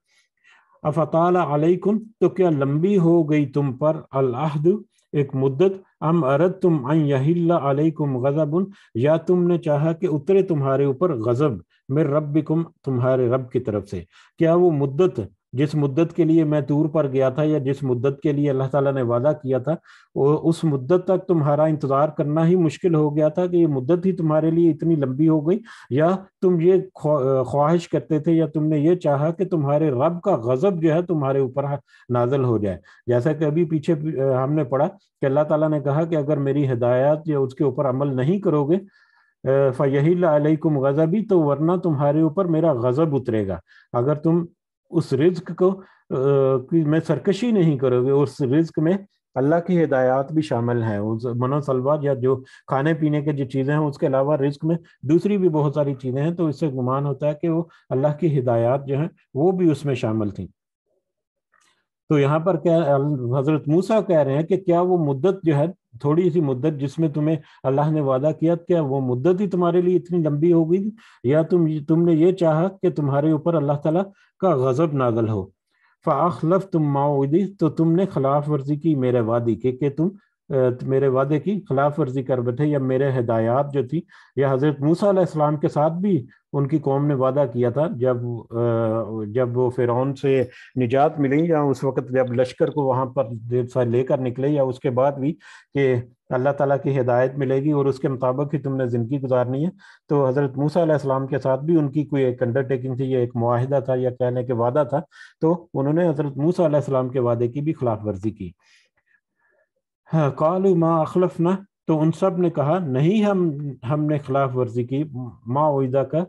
अफ़तालकुम तो क्या लंबी हो गई तुम पर अलाहद एक मुद्दत अम अरद तुम अलैकुम गजब या तुमने चाहा कि उतरे तुम्हारे ऊपर गजब मेर कुम तुम्हारे रब की तरफ से क्या वो मुद्दत जिस मुद्दत के लिए मैं दूर पर गया था या जिस मुद्दत के लिए अल्लाह ताला ने वादा किया था वो उस मुद्दत तक तुम्हारा इंतज़ार करना ही मुश्किल हो गया था कि ये मुद्दत ही तुम्हारे लिए इतनी लंबी हो गई या तुम ये ख्वाहिश करते थे या तुमने ये चाहा कि तुम्हारे रब का गज़ब जो है तुम्हारे ऊपर नाजल हो जाए जैसा कि अभी पीछे हमने पढ़ा कि अल्लाह ताला ने कहा कि अगर मेरी हिदायत या उसके ऊपर अमल नहीं करोगे फ़यहिल अलैकुम गज़बी तो वरना तुम्हारे ऊपर मेरा गज़ब उतरेगा अगर तुम उस रिज्क को कि मैं सरकशी नहीं करोगे उस रिज्क में अल्लाह की हिदायत भी शामिल है उस मनोसलवा या जो खाने पीने के जो चीज़ें हैं उसके अलावा रिस्क में दूसरी भी बहुत सारी चीज़ें हैं तो इससे गुमान होता है कि वो अल्लाह की हिदायत जो है वो भी उसमें शामिल थी तो यहाँ पर क्या हजरत मूसा कह रहे हैं कि क्या वो मुद्दत जो है थोड़ी सी मुद्दत जिसमें तुम्हें अल्लाह ने वादा किया क्या वो मुद्दत ही तुम्हारे लिए इतनी लंबी हो गई या तुम तुमने ये चाहा कि तुम्हारे ऊपर अल्लाह ताला का गज़ब नागल हो फ़ाखलफ तुम माओदी तो तुमने खिलाफ वर्जी की मेरे वादी के कि तुम मेरे वादे की खिलाफ वर्जी कर बैठे या मेरे हदायत जो थी या हज़रत मूसा के साथ भी उनकी कौम ने वादा किया था जब जब वो फ़िरौन से निजात मिली या उस वक़्त जब लश्कर को वहाँ पर लेकर निकले या उसके बाद भी कि अल्लाह ताला की हिदायत मिलेगी और उसके मुताबिक ही तुमने ज़िंदगी गुजारनी है तो हज़रत मूसा अलैहिस्सलाम के साथ भी उनकी कोई एक अंडरटेकिंग थी या एक माहिदा था या कहने के वादा था तो उन्होंने हज़रत मूसा के वादे की भी खिलाफ वर्जी की हाँ, कालू माँ अखलफ ना तो उन सब ने कहा नहीं हम हमने खिलाफ वर्जी की माँ उदा का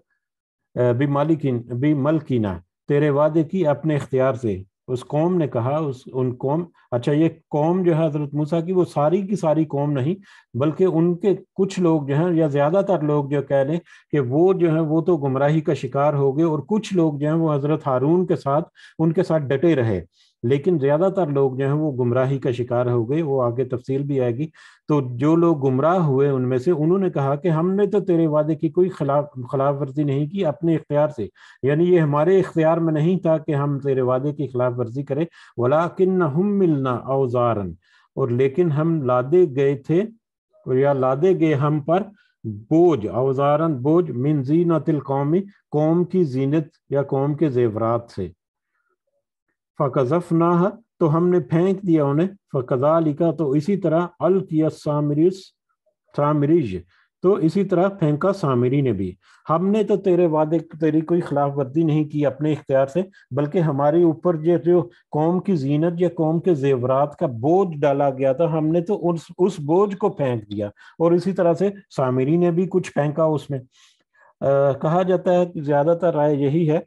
भी मालिकिन भी मलकिना तेरे वादे की अपने इख्तियार से उस कौम ने कहा उस उन कौम अच्छा ये कौम जो है हजरत मूसा की वो सारी की सारी कौम नहीं बल्कि उनके कुछ लोग जो हैं या ज़्यादातर लोग जो कह लें कि वो जो है वो तो गुमराही का शिकार हो गए और कुछ लोग जो हैं वो हज़रत हारून के साथ उनके साथ डटे रहे लेकिन ज़्यादातर लोग जो हैं वो गुमराही का शिकार हो गए वो आगे तफसील भी आएगी तो जो लोग गुमराह हुए उनमें से उन्होंने कहा कि हमने तो तेरे वादे की कोई खिलाफ खिलाफ वर्जी नहीं की अपने इख्तियार से यानी ये हमारे इख्तियार में नहीं था कि हम तेरे वादे की खिलाफ वर्जी करें वला किन्न हम मिलना अवजारन और लेकिन हम लादे गए थे या लादे गए हम पर बोझ अवजारन बोझ मिन तिल कौमी कौम की जीनत या कौम के जेवरात से फ़कज़फ़ ना तो हमने फेंक दिया उन्हें फ़कज़ा लिखा तो इसी तरह अल किया सामरिस सामरिज तो इसी तरह फेंका सामरी ने भी हमने तो तेरे वादे तेरी कोई वर्दी नहीं की अपने इख्तियार से बल्कि हमारे ऊपर जो जो कौम की जीनत या कौम के जेवरात का बोझ डाला गया था हमने तो उस उस बोझ को फेंक दिया और इसी तरह से सामिरी ने भी कुछ फेंका उसमें आ, कहा जाता है कि ज़्यादातर राय यही है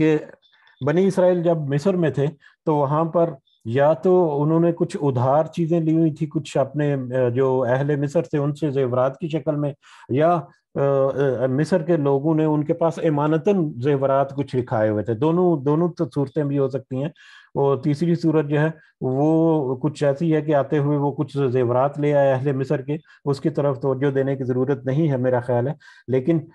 कि बनी इसराइल जब मिस्र में थे तो वहां पर या तो उन्होंने कुछ उधार चीजें ली हुई थी कुछ अपने जो अहले मिस्र थे उनसे जेवरात की शक्ल में या मिस्र के लोगों ने उनके पास इमानतन जेवरात कुछ लिखाए हुए थे दोनों दोनों तो सूरतें भी हो सकती हैं और तीसरी सूरत जो है वो कुछ ऐसी है कि आते हुए वो कुछ जेवरात ले आया अहले मिसर के उसकी तरफ तोजो देने की ज़रूरत नहीं है मेरा ख्याल है लेकिन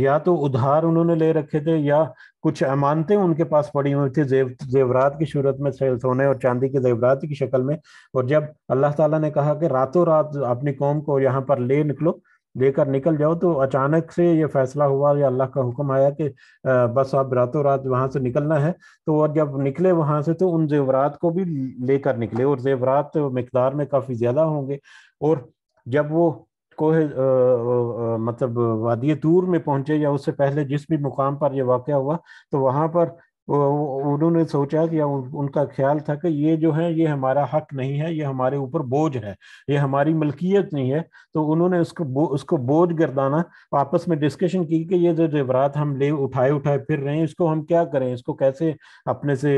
या तो उधार उन्होंने ले रखे थे या कुछ अमानतें उनके पास पड़ी हुई थी जेव जेवरात की सूरत में सोने और चांदी के जेवरात की शक्ल में और जब अल्लाह ताला ने कहा कि रातों रात अपनी कौम को यहाँ पर ले निकलो लेकर निकल जाओ तो अचानक से ये फैसला हुआ या अल्लाह का हुक्म आया कि बस आप रातों रात वहाँ से निकलना है तो और जब निकले वहाँ से तो उन जेवरात को भी लेकर निकले और जेवरात मकदार में काफ़ी ज़्यादा होंगे और जब वो कोह मतलब वादिय तूर में पहुंचे या उससे पहले जिस भी मुकाम पर यह वाक़ हुआ तो वहां पर उन्होंने सोचा कि उनका ख्याल था कि ये जो है ये हमारा हक नहीं है ये हमारे ऊपर बोझ है ये हमारी मलकियत नहीं है तो उन्होंने उसको बो, उसको बोझ गर्दाना आपस में डिस्कशन की कि ये जो जेवरात हम ले उठाए उठाए फिर रहे हैं इसको हम क्या करें इसको कैसे अपने से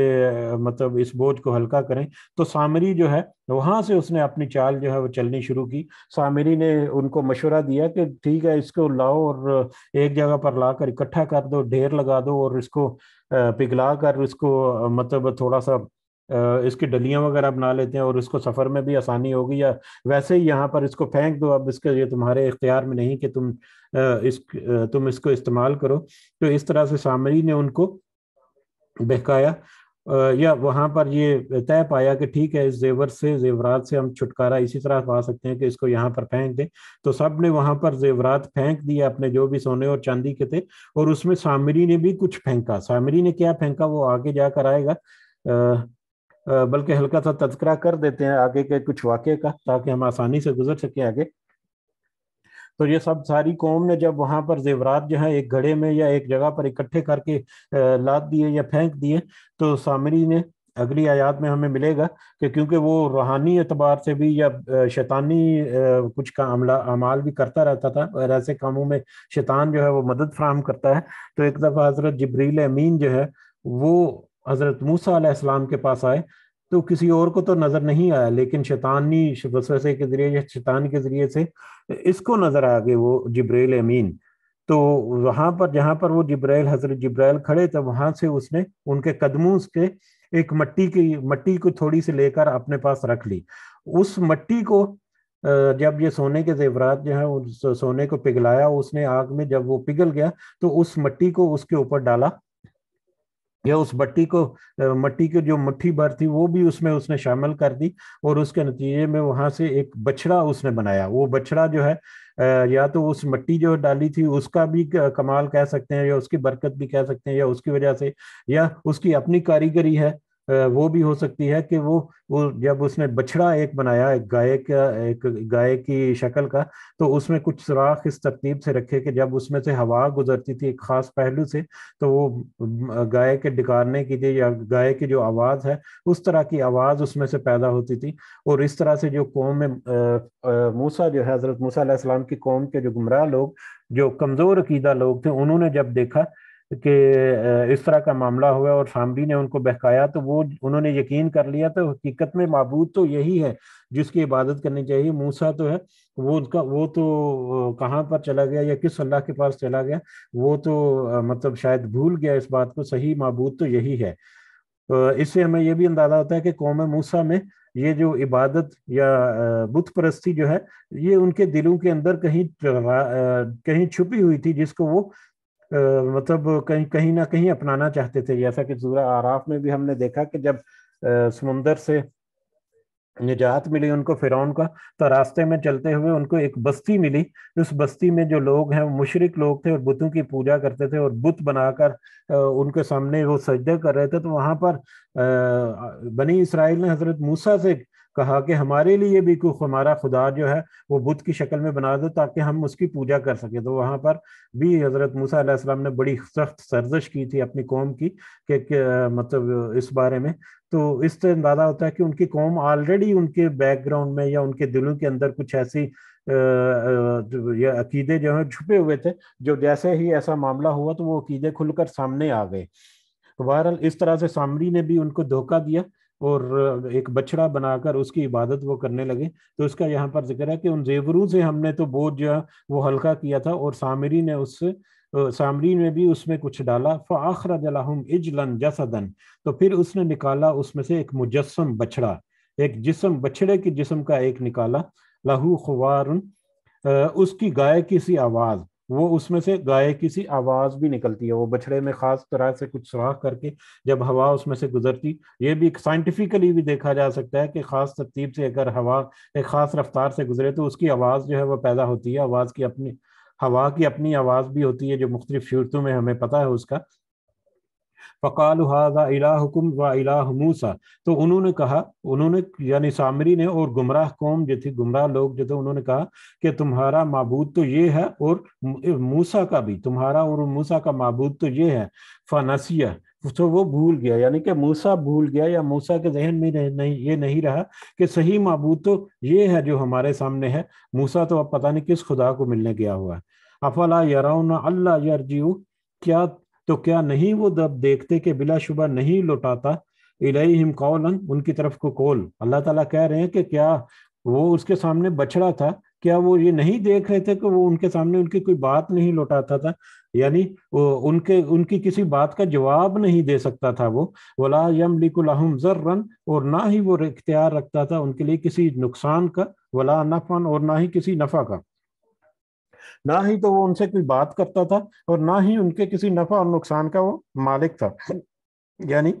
मतलब इस बोझ को हल्का करें तो सामरी जो है वहां से उसने अपनी चाल जो है वो चलनी शुरू की सामरी ने उनको मशवरा दिया कि ठीक है इसको लाओ और एक जगह पर लाकर इकट्ठा कर दो ढेर लगा दो और इसको पिघला कर उसको मतलब थोड़ा सा इसकी डलियां वगैरह बना लेते हैं और इसको सफ़र में भी आसानी होगी या वैसे ही यहाँ पर इसको फेंक दो अब इसके ये तुम्हारे इख्तियार में नहीं कि तुम इस तुम इसको इस्तेमाल करो तो इस तरह से सामरी ने उनको बहकाया या वहाँ पर ये तय पाया कि ठीक है इस जेवर से जेवरात से हम छुटकारा इसी तरह पा सकते हैं कि इसको यहाँ पर फेंक दें तो सब ने वहाँ पर जेवरात फेंक दिया अपने जो भी सोने और चांदी के थे और उसमें सामरी ने भी कुछ फेंका सामरी ने क्या फेंका वो आगे जाकर आएगा बल्कि हल्का सा तस्करा कर देते हैं आगे के कुछ वाक्य का ताकि हम आसानी से गुजर सके आगे तो ये सब सारी कौम ने जब वहां पर जेवरात जो है एक घड़े में या एक जगह पर इकट्ठे करके लाद दिए या फेंक दिए तो सामरी ने अगली आयात में हमें मिलेगा कि क्योंकि वो रूहानी एतबार से भी या शैतानी कुछ का अमला अमाल भी करता रहता था और ऐसे कामों में शैतान जो है वो मदद फ्राहम करता है तो एक दफ़ा हज़रत जबरील अमीन जो है वो हज़रत मूसा के पास आए तो किसी और को तो नजर नहीं आया लेकिन शैतानी वसवसे के जरिए या शैतान के जरिए से इसको नजर आ गए वो जब्रेल अमीन तो वहां पर जहां पर वो जब्राइल हजरत जब्राइल खड़े थे वहां से उसने उनके कदमों के एक मट्टी की मट्टी को थोड़ी सी लेकर अपने पास रख ली उस मट्टी को जब ये सोने के जेवरात जो है सोने को पिघलाया उसने आग में जब वो पिघल गया तो उस मट्टी को उसके ऊपर डाला या उस बट्टी को मट्टी की जो मुट्ठी भर थी वो भी उसमें उसने शामिल कर दी और उसके नतीजे में वहां से एक बछड़ा उसने बनाया वो बछड़ा जो है या तो उस मट्टी जो डाली थी उसका भी कमाल कह सकते हैं या उसकी बरकत भी कह सकते हैं या उसकी वजह से या उसकी अपनी कारीगरी है वो भी हो सकती है कि वो वो जब उसने बछड़ा एक बनाया एक गाय का एक गाय की शक्ल का तो उसमें कुछ सुराख इस तरतीब से रखे कि जब उसमें से हवा गुजरती थी एक खास पहलू से तो वो गाय के डिकारने की थी या गाय की जो आवाज़ है उस तरह की आवाज़ उसमें से पैदा होती थी और इस तरह से जो कौम में मूसा जो है हज़रत मूसा की कौम के जो गुमराह लोग जो कमज़ोर अकीदा लोग थे उन्होंने जब देखा कि इस तरह का मामला हुआ और सामरी ने उनको बहकाया तो वो उन्होंने यकीन कर लिया तो हकीकत में मबूद तो यही है जिसकी इबादत करनी चाहिए मूसा तो है वो उनका वो तो कहाँ पर चला गया या किस अल्लाह के पास चला गया वो तो मतलब शायद भूल गया इस बात को सही मबूद तो यही है इससे हमें यह भी अंदाजा होता है कि कौम मूसा में ये जो इबादत या बुत परस्ती जो है ये उनके दिलों के अंदर कहीं कहीं छुपी हुई थी जिसको वो मतलब कहीं कहीं ना कहीं अपनाना चाहते थे जैसा कि जूरा आराफ में भी हमने देखा कि जब समुंदर से निजात मिली उनको फिरौन का तो रास्ते में चलते हुए उनको एक बस्ती मिली उस बस्ती में जो लोग हैं वो मुशरक लोग थे और बुतों की पूजा करते थे और बुत बनाकर उनके सामने वो सजदे कर रहे थे तो वहाँ पर बनी इसराइल ने हजरत मूसा से कहा कि हमारे लिए भी कोई हमारा खुदा जो है वो बुद्ध की शक्ल में बना दो ताकि हम उसकी पूजा कर सकें तो वहाँ पर भी हज़रत मूसा ने बड़ी सख्त सरजश की थी अपनी कौम की कि, मतलब इस बारे में तो इससे अंदाज़ा होता है कि उनकी कौम ऑलरेडी उनके बैकग्राउंड में या उनके दिलों के अंदर कुछ ऐसी या अकीदे जो हैं छुपे हुए थे जो जैसे ही ऐसा मामला हुआ तो वो अकीदे खुलकर सामने आ गए तो बहरहाल इस तरह से सामरी ने भी उनको धोखा दिया और एक बछड़ा बनाकर उसकी इबादत वो करने लगे तो उसका यहाँ पर जिक्र है कि उन जेवरू से हमने तो बोझ जो वो हल्का किया था और सामरी ने उस सामरी ने भी उसमें कुछ डाला फ़ाखरा जलाहम इजलन जसदन तो फिर उसने निकाला उसमें से एक मुजस्म बछड़ा एक जिसम बछड़े के जिसम का एक निकाला लहू खुवार उसकी गाय की सी आवाज़ वो उसमें से की सी आवाज भी निकलती है वो बछड़े में खास तरह से कुछ सुराख करके जब हवा उसमें से गुजरती ये भी साइंटिफिकली भी देखा जा सकता है कि खास तरतीब से अगर हवा एक खास रफ्तार से गुजरे तो उसकी आवाज़ जो है वो पैदा होती है आवाज़ की अपनी हवा की अपनी आवाज़ भी होती है जो मुख्तलिफ सूरतों में हमें पता है उसका फ़काल इलाकुम व इलाह मूसा तो उन्होंने कहा उन्होंने यानी सामरी ने और गुमराह कौम जो थी गुमराह लोग जो थे उन्होंने कहा कि तुम्हारा मबूद तो ये है और मूसा का भी तुम्हारा और मूसा का मबूद तो ये है फनसिया तो वो भूल गया यानी कि मूसा भूल गया या मूसा के जहन में नहीं ये नहीं रहा कि सही मबूद तो ये है जो हमारे सामने है मूसा तो अब पता नहीं किस खुदा को मिलने गया हुआ है अफला यराउन अल्लाह यरजीऊ क्या तो क्या नहीं वो दब देखते बिला शुबा नहीं लौटाता इलाहिम कौलन उनकी तरफ को कौल अल्लाह ताला कह रहे हैं कि क्या वो उसके सामने बछड़ा था क्या वो ये नहीं देख रहे थे कि वो उनके सामने उनकी कोई बात नहीं लौटाता था यानी वो उनके उनकी किसी बात का जवाब नहीं दे सकता था वो वला यम लिकुलहम जर्रन और ना ही वो इख्तियार रखता था उनके लिए किसी नुकसान का वला नफन और ना ही किसी नफा का ना ही तो वो उनसे कोई बात करता था और ना ही उनके किसी नफा और नुकसान का वो मालिक था यानी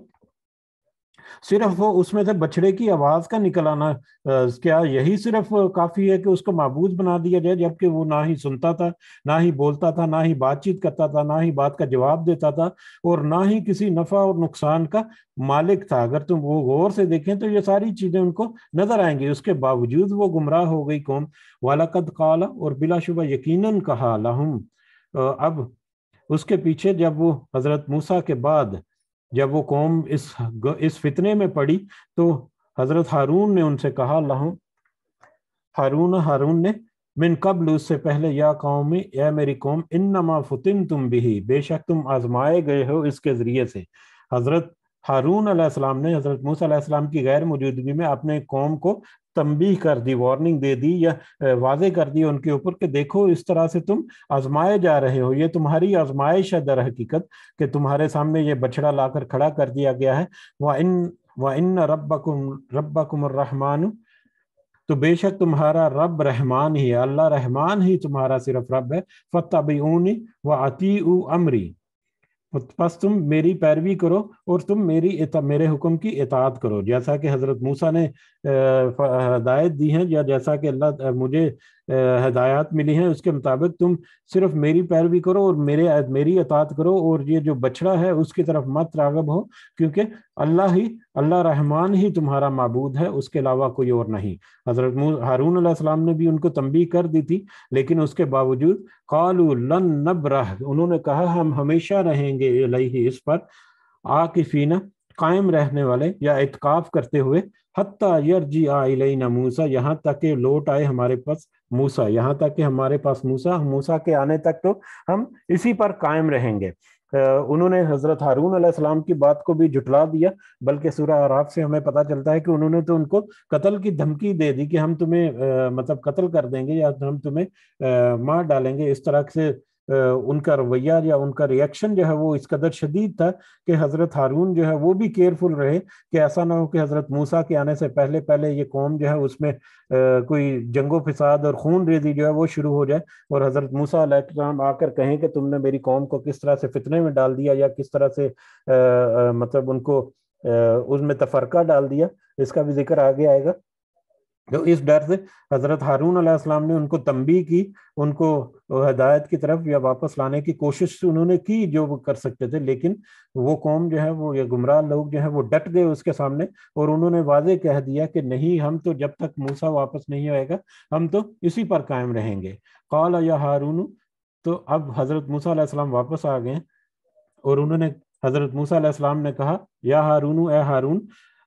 सिर्फ वो उसमें से बछड़े की आवाज का निकल आना क्या यही सिर्फ काफी है कि उसको महबूज बना दिया जाए जबकि वो ना ही सुनता था ना ही बोलता था ना ही बातचीत करता था ना ही बात का जवाब देता था और ना ही किसी नफा और नुकसान का मालिक था अगर तुम वो गौर से देखें तो ये सारी चीजें उनको नजर आएंगी उसके बावजूद वो गुमराह हो गई कौम वाला कद काला और बिलाशुबा यकीन कहा लाहम अब उसके पीछे जब वो हजरत मूसा के बाद जब वो कौम इस इस फितने में पड़ी तो हजरत हारून ने उनसे कहा लहू हारून हारून ने मिन कबल उससे पहले या कौम या मेरी कौम इन नमा फुतिन तुम भी बेशक तुम आजमाए गए हो इसके ज़रिए से हज़रत हारून अलैहिस्सलाम ने हज़रत अलैहिस्सलाम की गैर मौजूदगी में अपने कौम को तंबी कर दी वार्निंग दे दी या वाजे कर दी उनके ऊपर कि देखो इस तरह से तुम आजमाए जा रहे हो ये तुम्हारी आजमाइश है दर हकीकत कि तुम्हारे सामने ये बछड़ा लाकर खड़ा कर दिया गया है वह इन व इन रबकुम रहमान तो बेशक तुम्हारा रब रहमान ही है अल्लाह रहमान ही तुम्हारा सिर्फ रब है फ़तबी व अती अमरी बस तुम मेरी पैरवी करो और तुम मेरी इता, मेरे हुक्म की इतात करो जैसा कि हजरत मूसा ने हदायत दी है या जैसा कि अल्लाह मुझे हदायत मिली हैं उसके मुताबिक तुम सिर्फ मेरी पैरवी करो और मेरे मेरी अतात करो और ये जो बछड़ा है उसकी तरफ मत रागब हो क्योंकि अल्लाह ही अल्लाह रहमान ही तुम्हारा मबूद है उसके अलावा कोई और नहीं हजरत हारून सलाम ने भी उनको तंबी कर दी थी लेकिन उसके बावजूद कालू नब रह उन्होंने कहा हम हमेशा रहेंगे इस पर आकिफीना कायम रहने वाले या इतकाफ करते हुए हत्ता यरजी आइलना मूसा यहाँ तक के लौट आए हमारे पास मूसा यहाँ तक के हमारे पास मूसा मूसा के आने तक तो हम इसी पर कायम रहेंगे उन्होंने हज़रत हारून अलैहिस्सलाम की बात को भी जुटला दिया बल्कि सूर्य आराफ से हमें पता चलता है कि उन्होंने तो उनको कत्ल की धमकी दे दी कि हम तुम्हें मतलब कत्ल कर देंगे या हम तुम्हें मार डालेंगे इस तरह से उनका रवैया या उनका रिएक्शन जो है वो इस कदर शदीद था कि हज़रत हारून जो है वो भी केयरफुल रहे कि ऐसा ना हो कि हज़रत मूसा के आने से पहले पहले ये कौम जो है उसमें कोई जंगो फिसाद और खून रेजी जो है वो शुरू हो जाए और हज़रत मूसा आकर कहें कि तुमने मेरी कौम को किस तरह से फितने में डाल दिया या किस तरह से आ, मतलब उनको उसमें तफरका डाल दिया इसका भी जिक्र आगे आएगा तो इस डर से हज़रत हारून अलैहिस्सलाम ने उनको तंबी की उनको हदायत की तरफ या वापस लाने की कोशिश उन्होंने की जो वो कर सकते थे लेकिन वो कौम जो है वो ये गुमराह लोग जो है वो डट गए उसके सामने और उन्होंने वाजे कह दिया कि नहीं हम तो जब तक मूसा वापस नहीं आएगा हम तो इसी पर कायम रहेंगे कौल या हारून तो अब हज़रत मूसा आसमाम वापस आ गए और उन्होंने हज़रत मूसा ने कहा या हारून ए हारून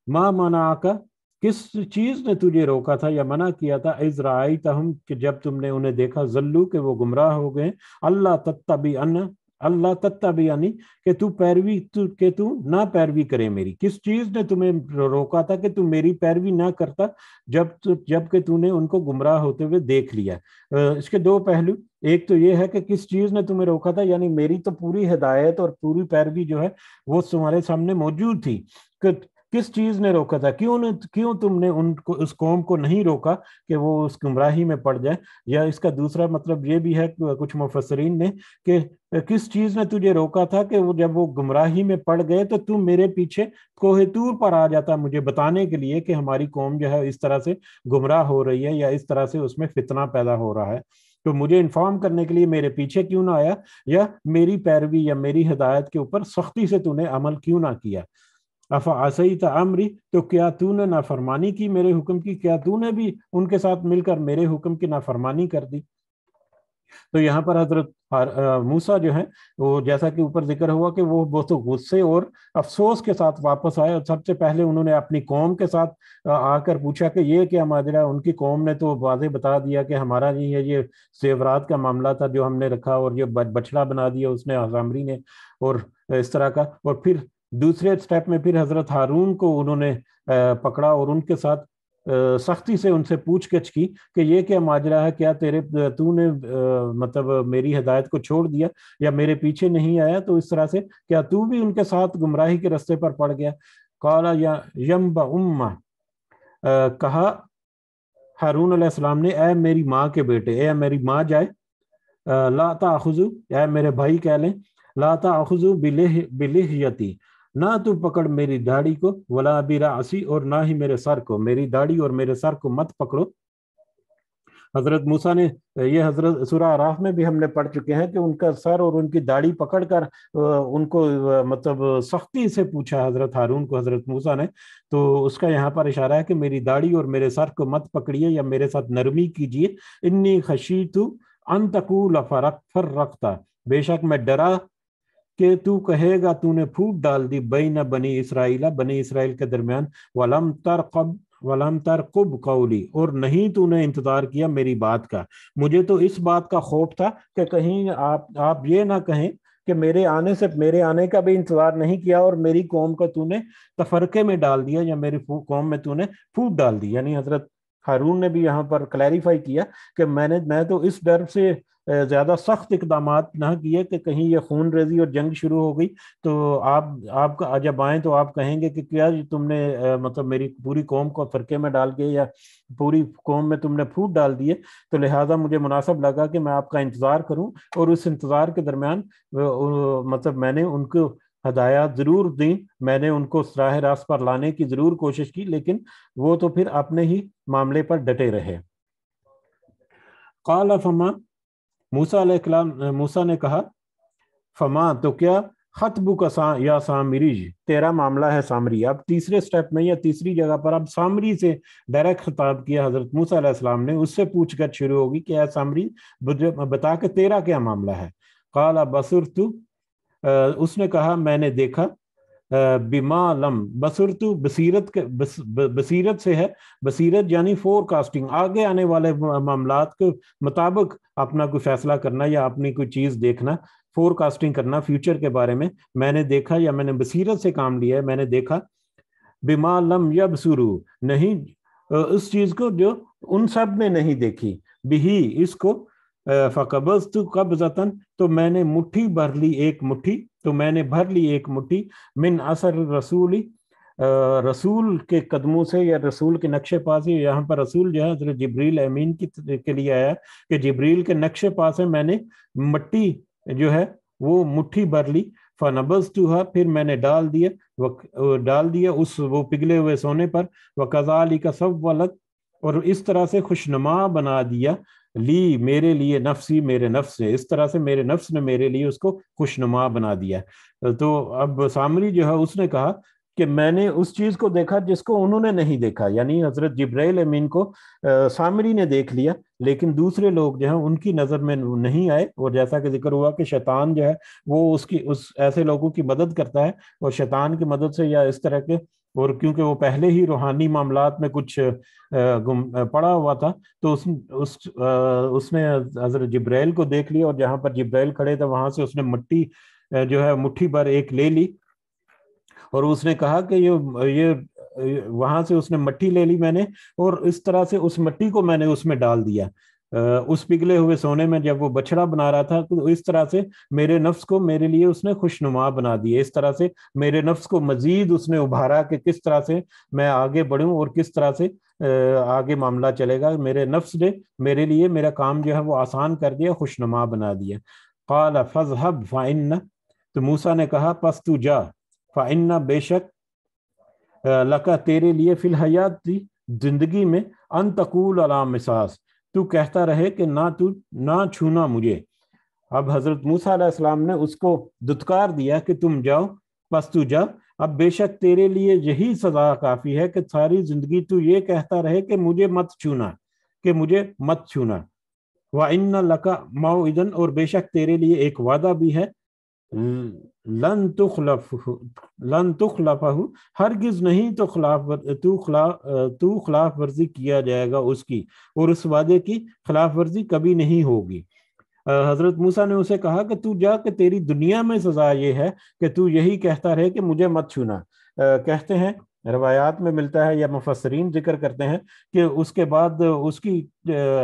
माँ मना का किस चीज ने तुझे रोका था या मना किया था इजराई तहम कि जब तुमने उन्हें देखा जल्लू के वो गुमराह हो गए अल्लाह तत्ताबी अन्न अल्लाह तत्ताबी यानी कि तू पैरवी तू के तू ना पैरवी करे मेरी किस चीज ने तुम्हें रोका था कि तू मेरी पैरवी ना करता जब तु, जब के तूने उनको गुमराह होते हुए देख लिया इसके दो पहलू एक तो ये है कि किस चीज ने तुम्हें रोका था यानी मेरी तो पूरी हिदायत और पूरी पैरवी जो है वो तुम्हारे सामने मौजूद थी कि किस चीज ने रोका था क्यों क्यों तुमने उनको उस कौम को नहीं रोका कि वो उस गुमराही में पड़ जाए या इसका दूसरा मतलब ये भी है कुछ मुफसरीन ने कि किस चीज ने तुझे रोका था कि वो जब वो गुमराही में पड़ गए तो तुम मेरे पीछे कोहेतूर पर आ जाता मुझे बताने के लिए कि हमारी कौम जो है इस तरह से गुमराह हो रही है या इस तरह से उसमें फितना पैदा हो रहा है तो मुझे इन्फॉर्म करने के लिए मेरे पीछे क्यों ना आया या मेरी पैरवी या मेरी हिदायत के ऊपर सख्ती से तूने अमल क्यों ना किया अफ़ासई तमरी तो क्या तूने नाफरमानी की मेरे हुक्म की क्या तूने भी उनके साथ मिलकर मेरे हुक्म की नाफरमानी कर दी तो यहाँ पर हजरत मूसा जो है वो जैसा कि ऊपर जिक्र हुआ कि वो बहुत तो गुस्से और अफसोस के साथ वापस आए और सबसे पहले उन्होंने अपनी कौम के साथ आकर पूछा कि ये क्या माजरा उनकी कौम ने तो वाजे बता दिया कि हमारा नहीं है ये सेवरात का मामला था जो हमने रखा और ये बछड़ा बना दिया उसने आजामरी ने और इस तरह का और फिर दूसरे स्टेप में फिर हजरत हारून को उन्होंने पकड़ा और उनके साथ सख्ती से उनसे पूछगछ की कि ये क्या माजरा है क्या तेरे तूने मतलब मेरी हदायत को छोड़ दिया या मेरे पीछे नहीं आया तो इस तरह से क्या तू भी उनके साथ गुमराही के रस्ते पर पड़ गया कौला या यम उम्मा कहा हारून अलैहिस्सलाम ने ए मेरी माँ के बेटे ए मेरी माँ जाए लाता आखुजू ए मेरे भाई कह लें लाता आखुजू बिलिह बिलिहयती ना तू पकड़ मेरी दाढ़ी को वला बिरा असी और ना ही मेरे सर को मेरी दाढ़ी और मेरे सर को मत पकड़ो हजरत मूसा ने ये हजरत सूरा आराफ में भी हमने पढ़ चुके हैं कि उनका सर और उनकी दाढ़ी पकड़कर उनको मतलब सख्ती से पूछा हजरत हारून को हजरत मूसा ने तो उसका यहाँ पर इशारा है कि मेरी दाढ़ी और मेरे सर को मत पकड़िए या मेरे साथ नरमी कीजिए इन्नी खशी तू अंतकूल फरक फर रखता बेशक मैं डरा कि तू कहेगा तूने फूट डाल दी बई न बनी इसराइला बनी इसराइल के दरमियान वलम तर कब वलम कुब कौली और नहीं तूने इंतज़ार किया मेरी बात का मुझे तो इस बात का खौफ था कि कहीं आप आप ये ना कहें कि मेरे आने से मेरे आने का भी इंतज़ार नहीं किया और मेरी कौम को तूने तफरके में डाल दिया या मेरी कौम में तूने फूट डाल दी यानी हजरत हारून ने भी यहाँ पर क्लैरिफाई किया कि मैंने मैं तो इस डर से ज़्यादा सख्त इकदाम ना किए कि कहीं ये खून रेजी और जंग शुरू हो गई तो आप आप जब आए तो आप कहेंगे कि क्या तुमने मतलब मेरी पूरी कौम को फ़रके में डाल के या पूरी कौम में तुमने फूट डाल दिए तो लिहाजा मुझे मुनासब लगा कि मैं आपका इंतज़ार करूं और उस इंतज़ार के दरमियान मतलब मैंने उनको हदायत ज़रूर दी मैंने उनको सराह रास्त पर लाने की ज़रूर कोशिश की लेकिन वो तो फिर अपने ही मामले पर डटे रहे फमा मूसा मूसा ने कहा फमा तो क्या खत सा या सामरीज तेरा मामला है सामरी अब तीसरे स्टेप में या तीसरी जगह पर अब सामरी से डायरेक्ट खिताब किया हजरत मूसा ने उससे पूछकर शुरू होगी कि सामरी बता के तेरा क्या मामला है काला बसुर तू उसने कहा मैंने देखा बिमालम बसुरतु बसीरत के बस, बसीरत से है बसीरत यानी फोरकास्टिंग आगे आने वाले मामला के मुताबिक अपना कोई फैसला करना या अपनी कोई चीज़ देखना फोरकास्टिंग करना फ्यूचर के बारे में मैंने देखा या मैंने बसीरत से काम लिया है मैंने देखा बिमालम यब शुरू नहीं उस चीज़ को जो उन सब ने नहीं देखी बिही इसको फ़कबज कब कब्जतन तो मैंने मुट्ठी भर ली एक मुट्ठी तो मैंने भर ली एक मुट्ठी मिन असर रसूली रसूल के कदमों से या रसूल के नक्शे पास ही यहाँ पर रसूल जो है हजरत जबरील अमीन की के लिए आया कि जबरील के नक्शे पास है मैंने मट्टी जो है वो मुट्ठी भर ली फनबज है फिर मैंने डाल दिया व डाल दिया उस वो पिघले हुए सोने पर व कजाली का सब वलत और इस तरह से खुशनुमा बना दिया ली मेरे लिए नफ्सी मेरे नफ्स से इस तरह से मेरे नफ्स ने मेरे लिए उसको खुशनुमा बना दिया तो अब सामरी जो है उसने कहा कि मैंने उस चीज को देखा जिसको उन्होंने नहीं देखा यानी हजरत जब्राइल अमीन को आ, सामरी ने देख लिया लेकिन दूसरे लोग जो हैं उनकी नज़र में नहीं आए और जैसा कि जिक्र हुआ कि शैतान जो है वो उसकी उस ऐसे लोगों की मदद करता है और शैतान की मदद से या इस तरह के और क्योंकि वो पहले ही रूहानी मामला में कुछ पड़ा हुआ था तो उस उस उसने हजरत जब्रैल को देख लिया और जहां पर जब्रैल खड़े थे वहां से उसने मट्टी जो है मुट्ठी भर एक ले ली और उसने कहा कि ये ये वहां से उसने मट्टी ले ली मैंने और इस तरह से उस मट्टी को मैंने उसमें डाल दिया उस पिघले हुए सोने में जब वो बछड़ा बना रहा था तो इस तरह से मेरे नफ्स को मेरे लिए उसने खुशनुमा बना दिए इस तरह से मेरे नफ्स को मजीद उसने उभारा कि किस तरह से मैं आगे बढ़ूं और किस तरह से आगे मामला चलेगा मेरे नफ्स ने मेरे लिए मेरा काम जो है वो आसान कर दिया खुशनुमा बना दिया काला फजहब फ़ाइन्ना तो मूसा ने कहा पस तू जा फ़ाइन्ना बेशक लका तेरे लिए फिलहत जिंदगी में अंतकूल अलाम तू कहता रहे कि ना तू ना छूना मुझे अब हजरत मूसा ने उसको दुत्कार दिया कि तुम जाओ बस तू जा अब बेशक तेरे लिए यही सजा काफी है कि सारी जिंदगी तू ये कहता रहे कि मुझे मत छूना कि मुझे मत छूना व इन लका माओदन और बेशक तेरे लिए एक वादा भी है लन लन हरगिज नहीं तो खिलाफ तू खिला तू खिलाफ वर्जी किया जाएगा उसकी और उस वादे की खिलाफ वर्जी कभी नहीं होगी हजरत मूसा ने उसे कहा कि तू जा कि तेरी दुनिया में सजा ये है कि तू यही कहता रहे कि मुझे मत छूना कहते हैं रवायात में मिलता है या मुफसरीन जिक्र करते हैं कि उसके बाद उसकी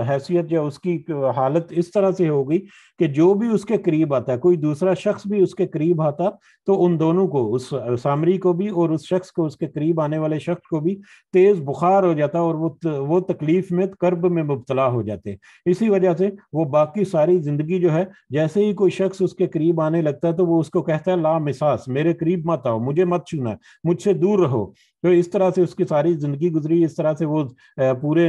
हैसियत या उसकी हालत इस तरह से हो गई कि जो भी उसके करीब आता कोई दूसरा शख्स भी उसके करीब आता तो उन दोनों को उस सामरी को भी और उस शख्स को उसके करीब आने वाले शख्स को भी तेज बुखार हो जाता और वो वो तकलीफ में कर्ब में मुबतला हो जाते इसी वजह से वो बाकी सारी जिंदगी जो है जैसे ही कोई शख्स उसके करीब आने लगता है तो वो उसको कहता है ला मिसास मेरे करीब मत आओ मुझे मत छूना मुझसे दूर रहो तो इस तरह से उसकी सारी जिंदगी गुजरी इस तरह से वो पूरे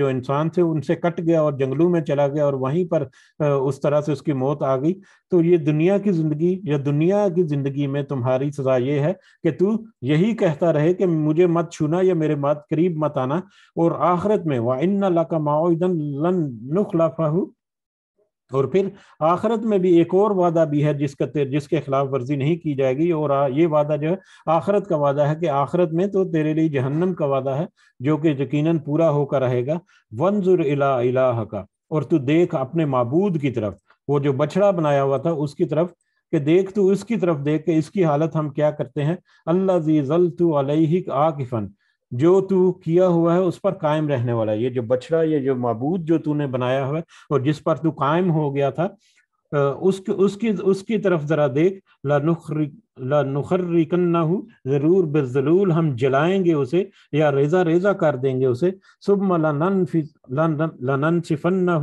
जो इंसान थे उनसे कट गया और जंगलों में चला गया और वहीं पर उस तरह से उसकी मौत आ गई तो ये दुनिया की जिंदगी या दुनिया की जिंदगी में तुम्हारी सजा ये है कि तू यही कहता रहे कि मुझे मत छूना या मेरे मत करीब मत आना और आखिरत में वाह का माओदन लन नुखलाफाहू और फिर आखरत में भी एक और वादा भी है जिसका जिसके खिलाफ वर्जी नहीं की जाएगी और ये वादा जो है आखरत का वादा है कि आखरत में तो तेरे लिए जहन्नम का वादा है जो कि यकीनन पूरा होकर रहेगा वन जुर इलाह का और तू देख अपने मबूद की तरफ वो जो बछड़ा बनाया हुआ था उसकी तरफ कि देख तू इसकी तरफ देख के इसकी हालत हम क्या करते हैं अल्लाह जल्तु अलैहिक आकिफन जो तू किया हुआ है उस पर कायम रहने वाला है ये जो बछड़ा ये जो मबूद जो तूने बनाया हुआ है और जिस पर तू कायम हो गया था उसके उसकी उसकी तरफ जरा देख हो जरूर बेजलूल हम जलाएंगे उसे या रेजा रेजा कर देंगे उसे फिफन ना सिफन्ना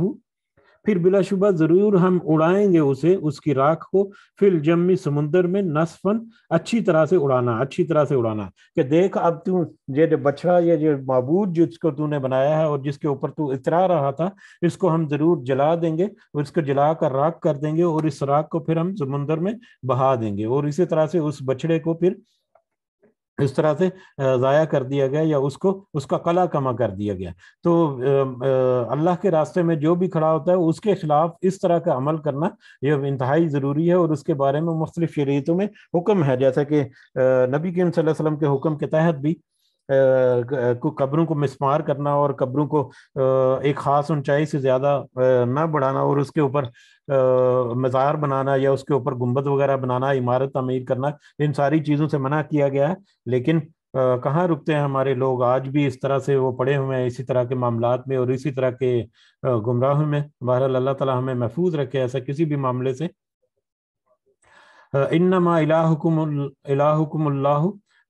फिर बिलाशुबा जरूर हम उड़ाएंगे उसे उसकी राख को फिर जम्मी समुंदर में नसफन अच्छी तरह से उड़ाना अच्छी तरह से उड़ाना कि देख अब तू ये जो बछड़ा ये जो मबूद जिसको तूने बनाया है और जिसके ऊपर तू इतरा रहा था इसको हम जरूर जला देंगे और इसको जला कर राख कर देंगे और इस राख को फिर हम समुंदर में बहा देंगे और इसी तरह से उस बछड़े को फिर इस तरह से ज़ाया कर दिया गया या उसको उसका कला कमा कर दिया गया तो अल्लाह के रास्ते में जो भी खड़ा होता है उसके खिलाफ इस तरह का अमल करना यह इंतहाई ज़रूरी है और उसके बारे में मुख्तलिफ शरीतों में हुक्म है जैसा कि नबी करीम वसल्लम के हुक्म के तहत भी को कब्रों को मिसमार करना और कब्रों को एक ख़ास ऊंचाई से ज़्यादा ना बढ़ाना और उसके ऊपर मज़ार बनाना या उसके ऊपर गुम्बद वगैरह बनाना इमारत तमीर करना इन सारी चीज़ों से मना किया गया है लेकिन कहाँ रुकते हैं हमारे लोग आज भी इस तरह से वो पड़े हुए हैं इसी तरह के मामला में और इसी तरह के गुमराह में बहरहाल अल्लाह ताला हमें महफूज रखे ऐसा किसी भी मामले से इन्नमा इलाकुम इलाहुकुम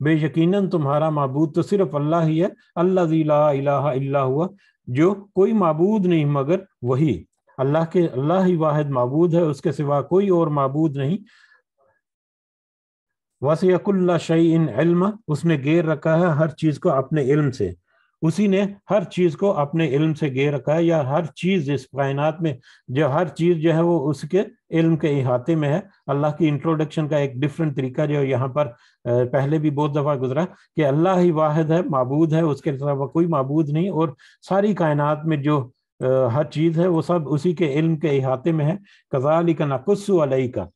बेयकीन तुम्हारा मबूद तो सिर्फ अल्लाह ही है अल्लाह इलाहा इल्ला हुआ जो कोई मबूद नहीं मगर वही अल्लाह के अल्लाह ही वाहिद मबूद है उसके सिवा कोई और मबूद नहीं वसीकुल्ला शई इन उसने गेर रखा है हर चीज़ को अपने इल्म से उसी ने हर चीज को अपने इल्म से गे रखा है या हर चीज इस कायनात में जो हर चीज जो है वो उसके इल्म के अहाते में है अल्लाह की इंट्रोडक्शन का एक डिफरेंट तरीका जो यहाँ पर पहले भी बहुत दफ़ा गुजरा कि अल्लाह ही वाहिद है मबूद है उसके अलावा कोई मबूद नहीं और सारी कायनात में जो हर चीज़ है वो सब उसी के इल्म के अहाते में है कजा अली का नकुस्सु अलई का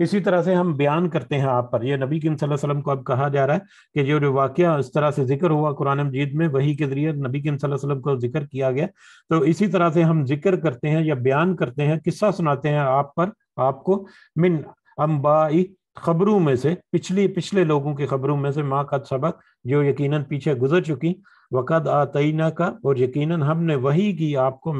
इसी तरह से हम बयान करते हैं आप पर यह नबी किम वसल्लम को अब कहा जा रहा है कि जो जो वाक्य इस तरह से जिक्र हुआ कुरान मजीद में वही के जरिए नबी किन वसल्लम को जिक्र किया गया तो इसी तरह से हम जिक्र करते हैं या बयान करते हैं किस्सा सुनाते हैं आप पर आपको मिन अम्बाई खबरों में से पिछली पिछले लोगों की खबरों में से माँ का सबक जो यकीनन पीछे गुजर चुकी वक़द आतना का और यकीनन हमने वही की आपको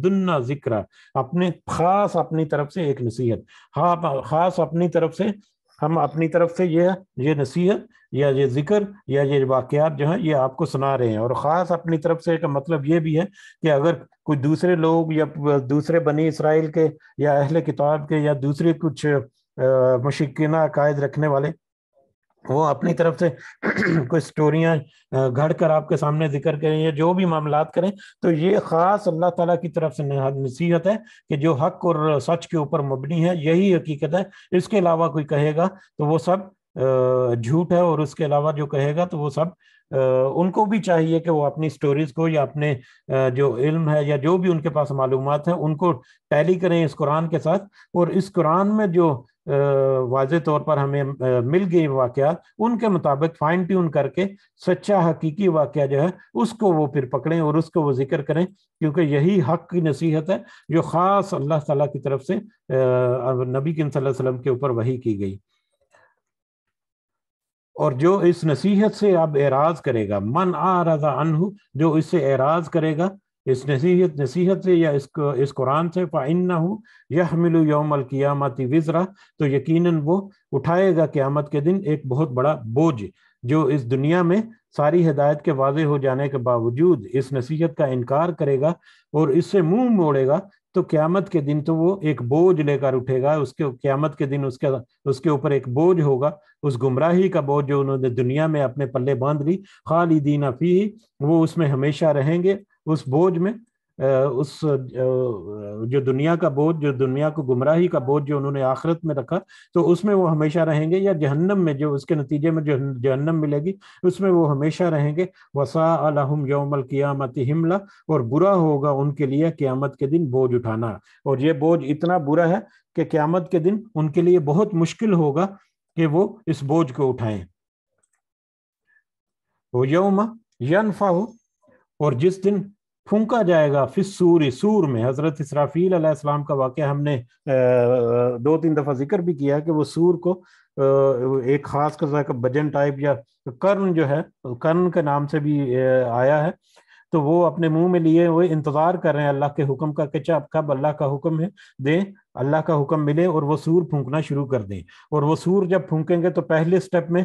दुन्ना जिक्र अपने खास अपनी तरफ से एक नसीहत हाँ खास अपनी तरफ से हम अपनी तरफ से यह ये नसीहत या ये जिक्र या ये वाक़ात जो हैं ये आपको सुना रहे हैं और ख़ास अपनी तरफ से का मतलब ये भी है कि अगर कोई दूसरे लोग या दूसरे बनी इसराइल के या अहल किताब के या दूसरे कुछ मुशिकना कायद रखने वाले वो अपनी तरफ से कुछ स्टोरियां घड़ कर आपके सामने जिक्र करें या जो भी मामला करें तो ये ख़ास अल्लाह ताला की तरफ से नसीहत है कि जो हक और सच के ऊपर मबनी है यही हकीकत है इसके अलावा कोई कहेगा तो वो सब झूठ है और उसके अलावा जो कहेगा तो वो सब उनको भी चाहिए कि वो अपनी स्टोरीज को या अपने जो इल्म है या जो भी उनके पास मालूम है उनको टैली करें इस कुरान के साथ और इस कुरान में जो वाज तौर पर हमें मिल गए वाकत उनके मुताबिक फाइन ट्यून करके सच्चा हकीकी वाक़ जो है उसको वो फिर पकड़ें और उसको वो जिक्र करें क्योंकि यही हक की नसीहत है जो ख़ास अल्लाह ताला की तरफ से नबी किन सल्लम के ऊपर वही की गई और जो इस नसीहत से अब एराज करेगा मन आ रजा अनहू जो इससे एराज करेगा इस नसीहत नसीहत से या इस इस कुरान से फ़ाइन ना हो यह मिलू योमल क़ियामती विजरा तो यकीनन वो उठाएगा क़्यामत के दिन एक बहुत बड़ा बोझ जो इस दुनिया में सारी हदायत के वाजे हो जाने के बावजूद इस नसीहत का इनकार करेगा और इससे मुंह मोड़ेगा तो क़्यामत के दिन तो वो एक बोझ लेकर उठेगा उसके क़्यामत के दिन उसके उसके ऊपर एक बोझ होगा उस गुमराही का बोझ जो उन्होंने दुनिया में अपने पल्ले बांध ली दीना फी वो उसमें हमेशा रहेंगे उस बोझ में उस जो दुनिया का बोझ जो दुनिया को गुमराही का बोझ जो उन्होंने आखिरत में रखा तो उसमें वो हमेशा रहेंगे या जहन्नम में जो उसके नतीजे में जो जहन्नम मिलेगी उसमें वो हमेशा रहेंगे वसा अलहम यौमल क़ियामत हिमला और बुरा होगा उनके लिए क़्यामत के दिन बोझ उठाना और ये बोझ इतना बुरा है कि क़्यामत के दिन उनके लिए बहुत मुश्किल होगा कि वो इस बोझ को उठाएं वो यौम यनफाहु और जिस दिन फूंका जाएगा फिर सूर सूर में हजरत इसराफील अलैहिस्सलाम का वाक्य हमने दो तीन दफ़ा जिक्र भी किया कि वो सूर को एक ख़ास कस्म का बजन टाइप या कर्न जो है कर्न के नाम से भी आया है तो वो अपने मुंह में लिए हुए इंतजार कर रहे हैं अल्लाह के हुक्म का कि कब अल्लाह का हुक्म है दें अल्लाह का हुक्म मिले और वो सूर फूंकना शुरू कर दें और वो सूर जब फूंकेंगे तो पहले स्टेप में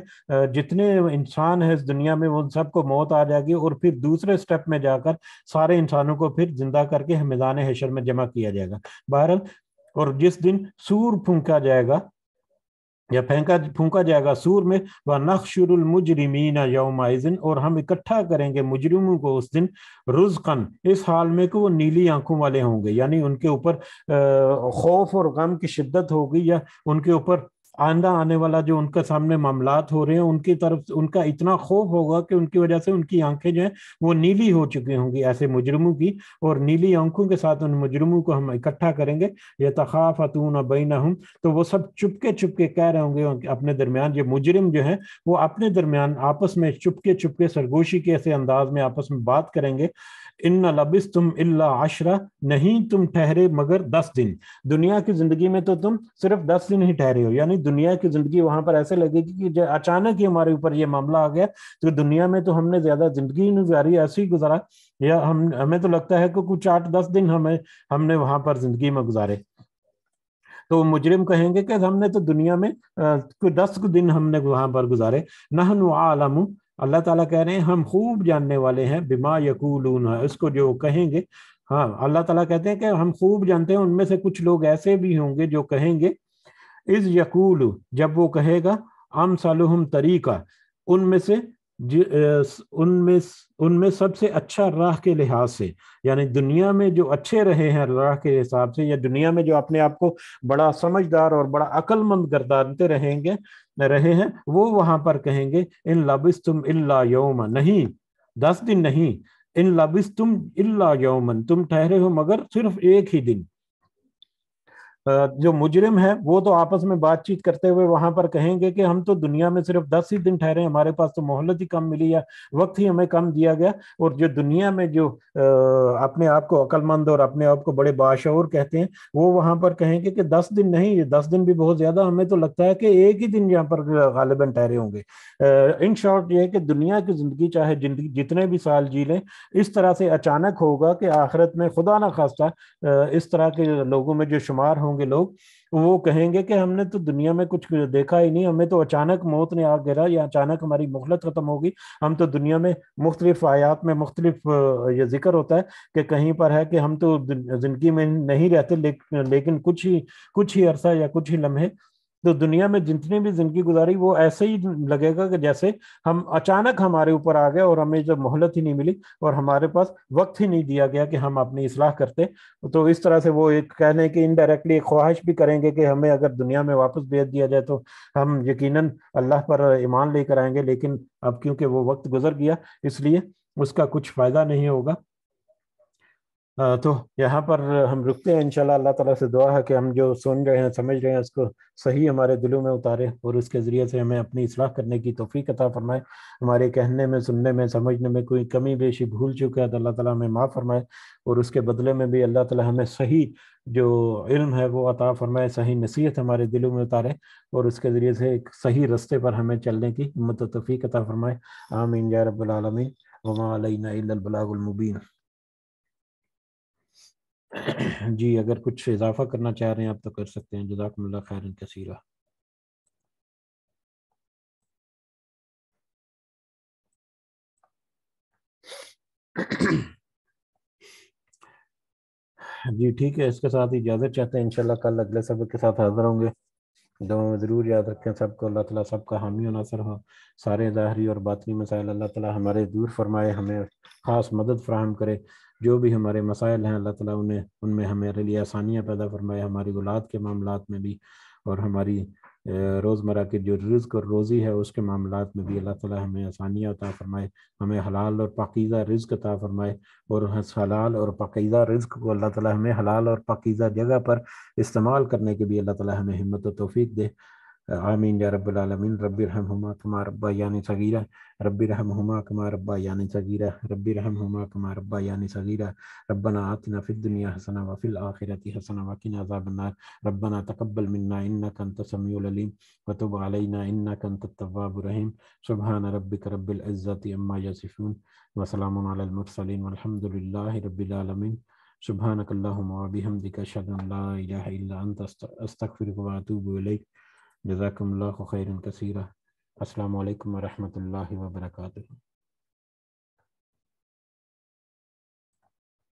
जितने इंसान हैं इस दुनिया में उन सबको मौत आ जाएगी और फिर दूसरे स्टेप में जाकर सारे इंसानों को फिर जिंदा करके मैदान हशर में जमा किया जाएगा बहरहाल और जिस दिन सूर फूंका जाएगा या फेंका फूका जाएगा सूर में वह नक्शुरुल मुजरिमीन यौमाइजिन और हम इकट्ठा करेंगे मुजरिमों को उस दिन रुजकन इस हाल में कि वो नीली आंखों वाले होंगे यानी उनके ऊपर खौफ और गम की शिद्दत होगी या उनके ऊपर आंदा आने वाला जो उनका सामने मामला हो रहे हैं उनकी तरफ उनका इतना खौफ होगा कि उनकी वजह से उनकी आंखें जो है वो नीली हो चुकी होंगी ऐसे मुजरमों की और नीली आंखों के साथ उन मुजरमों को हम इकट्ठा करेंगे ये तखाफ अतून बीना हम तो वो सब चुपके चुपके कह रहे होंगे अपने दरमियान ये मुजरम जो है वो अपने दरमियान आपस में चुपके चुपके सरगोशी के ऐसे अंदाज में आपस में बात करेंगे इन लबिस तुम इल्ला आशरा नहीं तुम ठहरे मगर दस दिन दुनिया की जिंदगी में तो तुम सिर्फ दस दिन ही ठहरे हो यानी दुनिया की जिंदगी वहां पर ऐसे लगेगी कि अचानक ही हमारे ऊपर ये मामला आ गया तो दुनिया में तो हमने ज्यादा जिंदगी गुजारी ऐसे ही गुजारा या हम हमें तो लगता है कि कुछ आठ दस दिन हमें हमने वहां पर जिंदगी में गुजारे तो मुजरिम कहेंगे कि हमने तो दुनिया में कुछ दस दिन हमने वहां पर गुजारे नहन आलम अल्लाह ताला कह रहे हैं हम खूब जानने वाले हैं बिमा यकूलून इसको जो कहेंगे हाँ अल्लाह ताला कहते हैं कि हम खूब जानते हैं उनमें से कुछ लोग ऐसे भी होंगे जो कहेंगे इस यकूल जब वो कहेगा अम सालुहम तरीका उनमें से उनमें उनमें सबसे अच्छा राह के लिहाज से यानी दुनिया में जो अच्छे रहे हैं राह के हिसाब से या दुनिया में जो अपने आप को बड़ा समझदार और बड़ा अक्लमंद गर्दारते रहेंगे रहे हैं वो वहां पर कहेंगे इन लबिस तुम इला यौम नहीं दस दिन नहीं इन लबिस तुम इला यौमन तुम ठहरे हो मगर सिर्फ एक ही दिन जो मुजरिम है वो तो आपस में बातचीत करते हुए वहां पर कहेंगे कि हम तो दुनिया में सिर्फ दस ही दिन ठहरे हमारे पास तो मोहलत ही कम मिली है वक्त ही हमें कम दिया गया और जो दुनिया में जो अपने आप को अक्लमंद और अपने आप को बड़े बाशूर कहते हैं वो वहां पर कहेंगे कि दस दिन नहीं ये दस दिन भी बहुत ज्यादा हमें तो लगता है कि एक ही दिन यहाँ पर गालिबा ठहरे होंगे इन शॉर्ट ये है कि दुनिया की जिंदगी चाहे जिंदगी जितने भी साल जी लें इस तरह से अचानक होगा कि आखिरत में खुदा ना खास्ता इस तरह के लोगों में जो शुमार होंगे होंगे लोग वो कहेंगे कि हमने तो दुनिया में कुछ देखा ही नहीं हमें तो अचानक मौत ने आ गिरा या अचानक हमारी मोहलत खत्म होगी हम तो दुनिया में मुख्तलिफ आयात में मुख्तलिफ ये जिक्र होता है कि कहीं पर है कि हम तो जिंदगी में नहीं रहते लेकिन कुछ ही कुछ ही अरसा या कुछ ही लम्हे तो दुनिया में जितनी भी जिंदगी गुजारी वो ऐसे ही लगेगा कि जैसे हम अचानक हमारे ऊपर आ गए और हमें जब मोहलत ही नहीं मिली और हमारे पास वक्त ही नहीं दिया गया कि हम अपनी इसलाह करते तो इस तरह से वो एक कहने की कि इनडायरेक्टली एक ख्वाहिश भी करेंगे कि हमें अगर दुनिया में वापस भेज दिया जाए तो हम यकीन अल्लाह पर ईमान लेकर आएंगे लेकिन अब क्योंकि वो वक्त गुजर गया इसलिए उसका कुछ फायदा नहीं होगा हाँ, तो यहाँ पर हम रुकते हैं इंशाल्लाह अल्लाह ताला से दुआ है कि हम जो सुन रहे हैं समझ रहे हैं उसको सही हमारे दिलों में उतारे और उसके ज़रिए से हमें अपनी इसलाह करने की तोफ़ी अता फरमाए हमारे कहने में सुनने में समझने में कोई कमी बेशी भूल चुके हैं तो अल्लाह ताला हमें माफ़ फरमाए और उसके बदले में भी अल्लाह तला हमें सही जो इल्म है वो अता फरमाए सही नसीहत हमारे दिलों में उतारे और उसके ज़रिए से एक सही रस्ते पर हमें चलने की हिम्मत तोफ़ी अता फरमाए आमीन या रबालमीन वमा जी अगर कुछ इजाफा करना चाह रहे हैं आप तो कर सकते हैं जजाकमल्ला खैर कसीरा जी ठीक है इसके साथ इजाज़त चाहते हैं इनशाला कल अगले सबक के साथ हाजिर होंगे दुआ में ज़रूर याद रखें सबको अल्लाह ताला सबका हामी नसर हो सारे ज़ाहरी और बातनी मसाइल अल्लाह ताला हमारे दूर फरमाए हमें ख़ास मदद फ्राहम करे जो भी हमारे मसाइल हैं अल्लाह ताला उन्हें उनमें हमारे लिए आसानियाँ पैदा फरमाए हमारी औलाद के मामला में भी और हमारी रोज़मर्रा की जो रिज्क और रोज़ी है उसके मामला में भी अल्लाह ताला हमें आसानियाँ अता फ़रमाए हमें हलाल और पाकीज़ा रिज्क अता फ़रमाए और हलाल और पाकीज़ा रिज्क को अल्लाह ताला हमें हलाल और पाकीज़ा जगह पर इस्तेमाल करने के भी अल्लाह ताला हमें हिम्मत और तोफ़ी दे آمين يا رب العالمين رب ارحمهما كما ربياني صغيرا رب ارحمهما كما ربياني صغيرا رب ارحمهما كما ربياني صغيرا ربنا آتنا في الدنيا حسنة وفي الآخرة حسنة وقنا عذاب النار ربنا تقبل منا إنك أنت السميع العليم وتب علينا إنك أنت التواب الرحيم سبحان ربك رب العزة عما يصفون وسلام على المرسلين والحمد لله رب العالمين سبحانك اللهم وبحمدك أشهد أن لا إله إلا أنت أستغفرك وأتوب إليك جزاکم الله خیرا کثیرا السلام علیکم ورحمۃ اللہ وبرکاتہ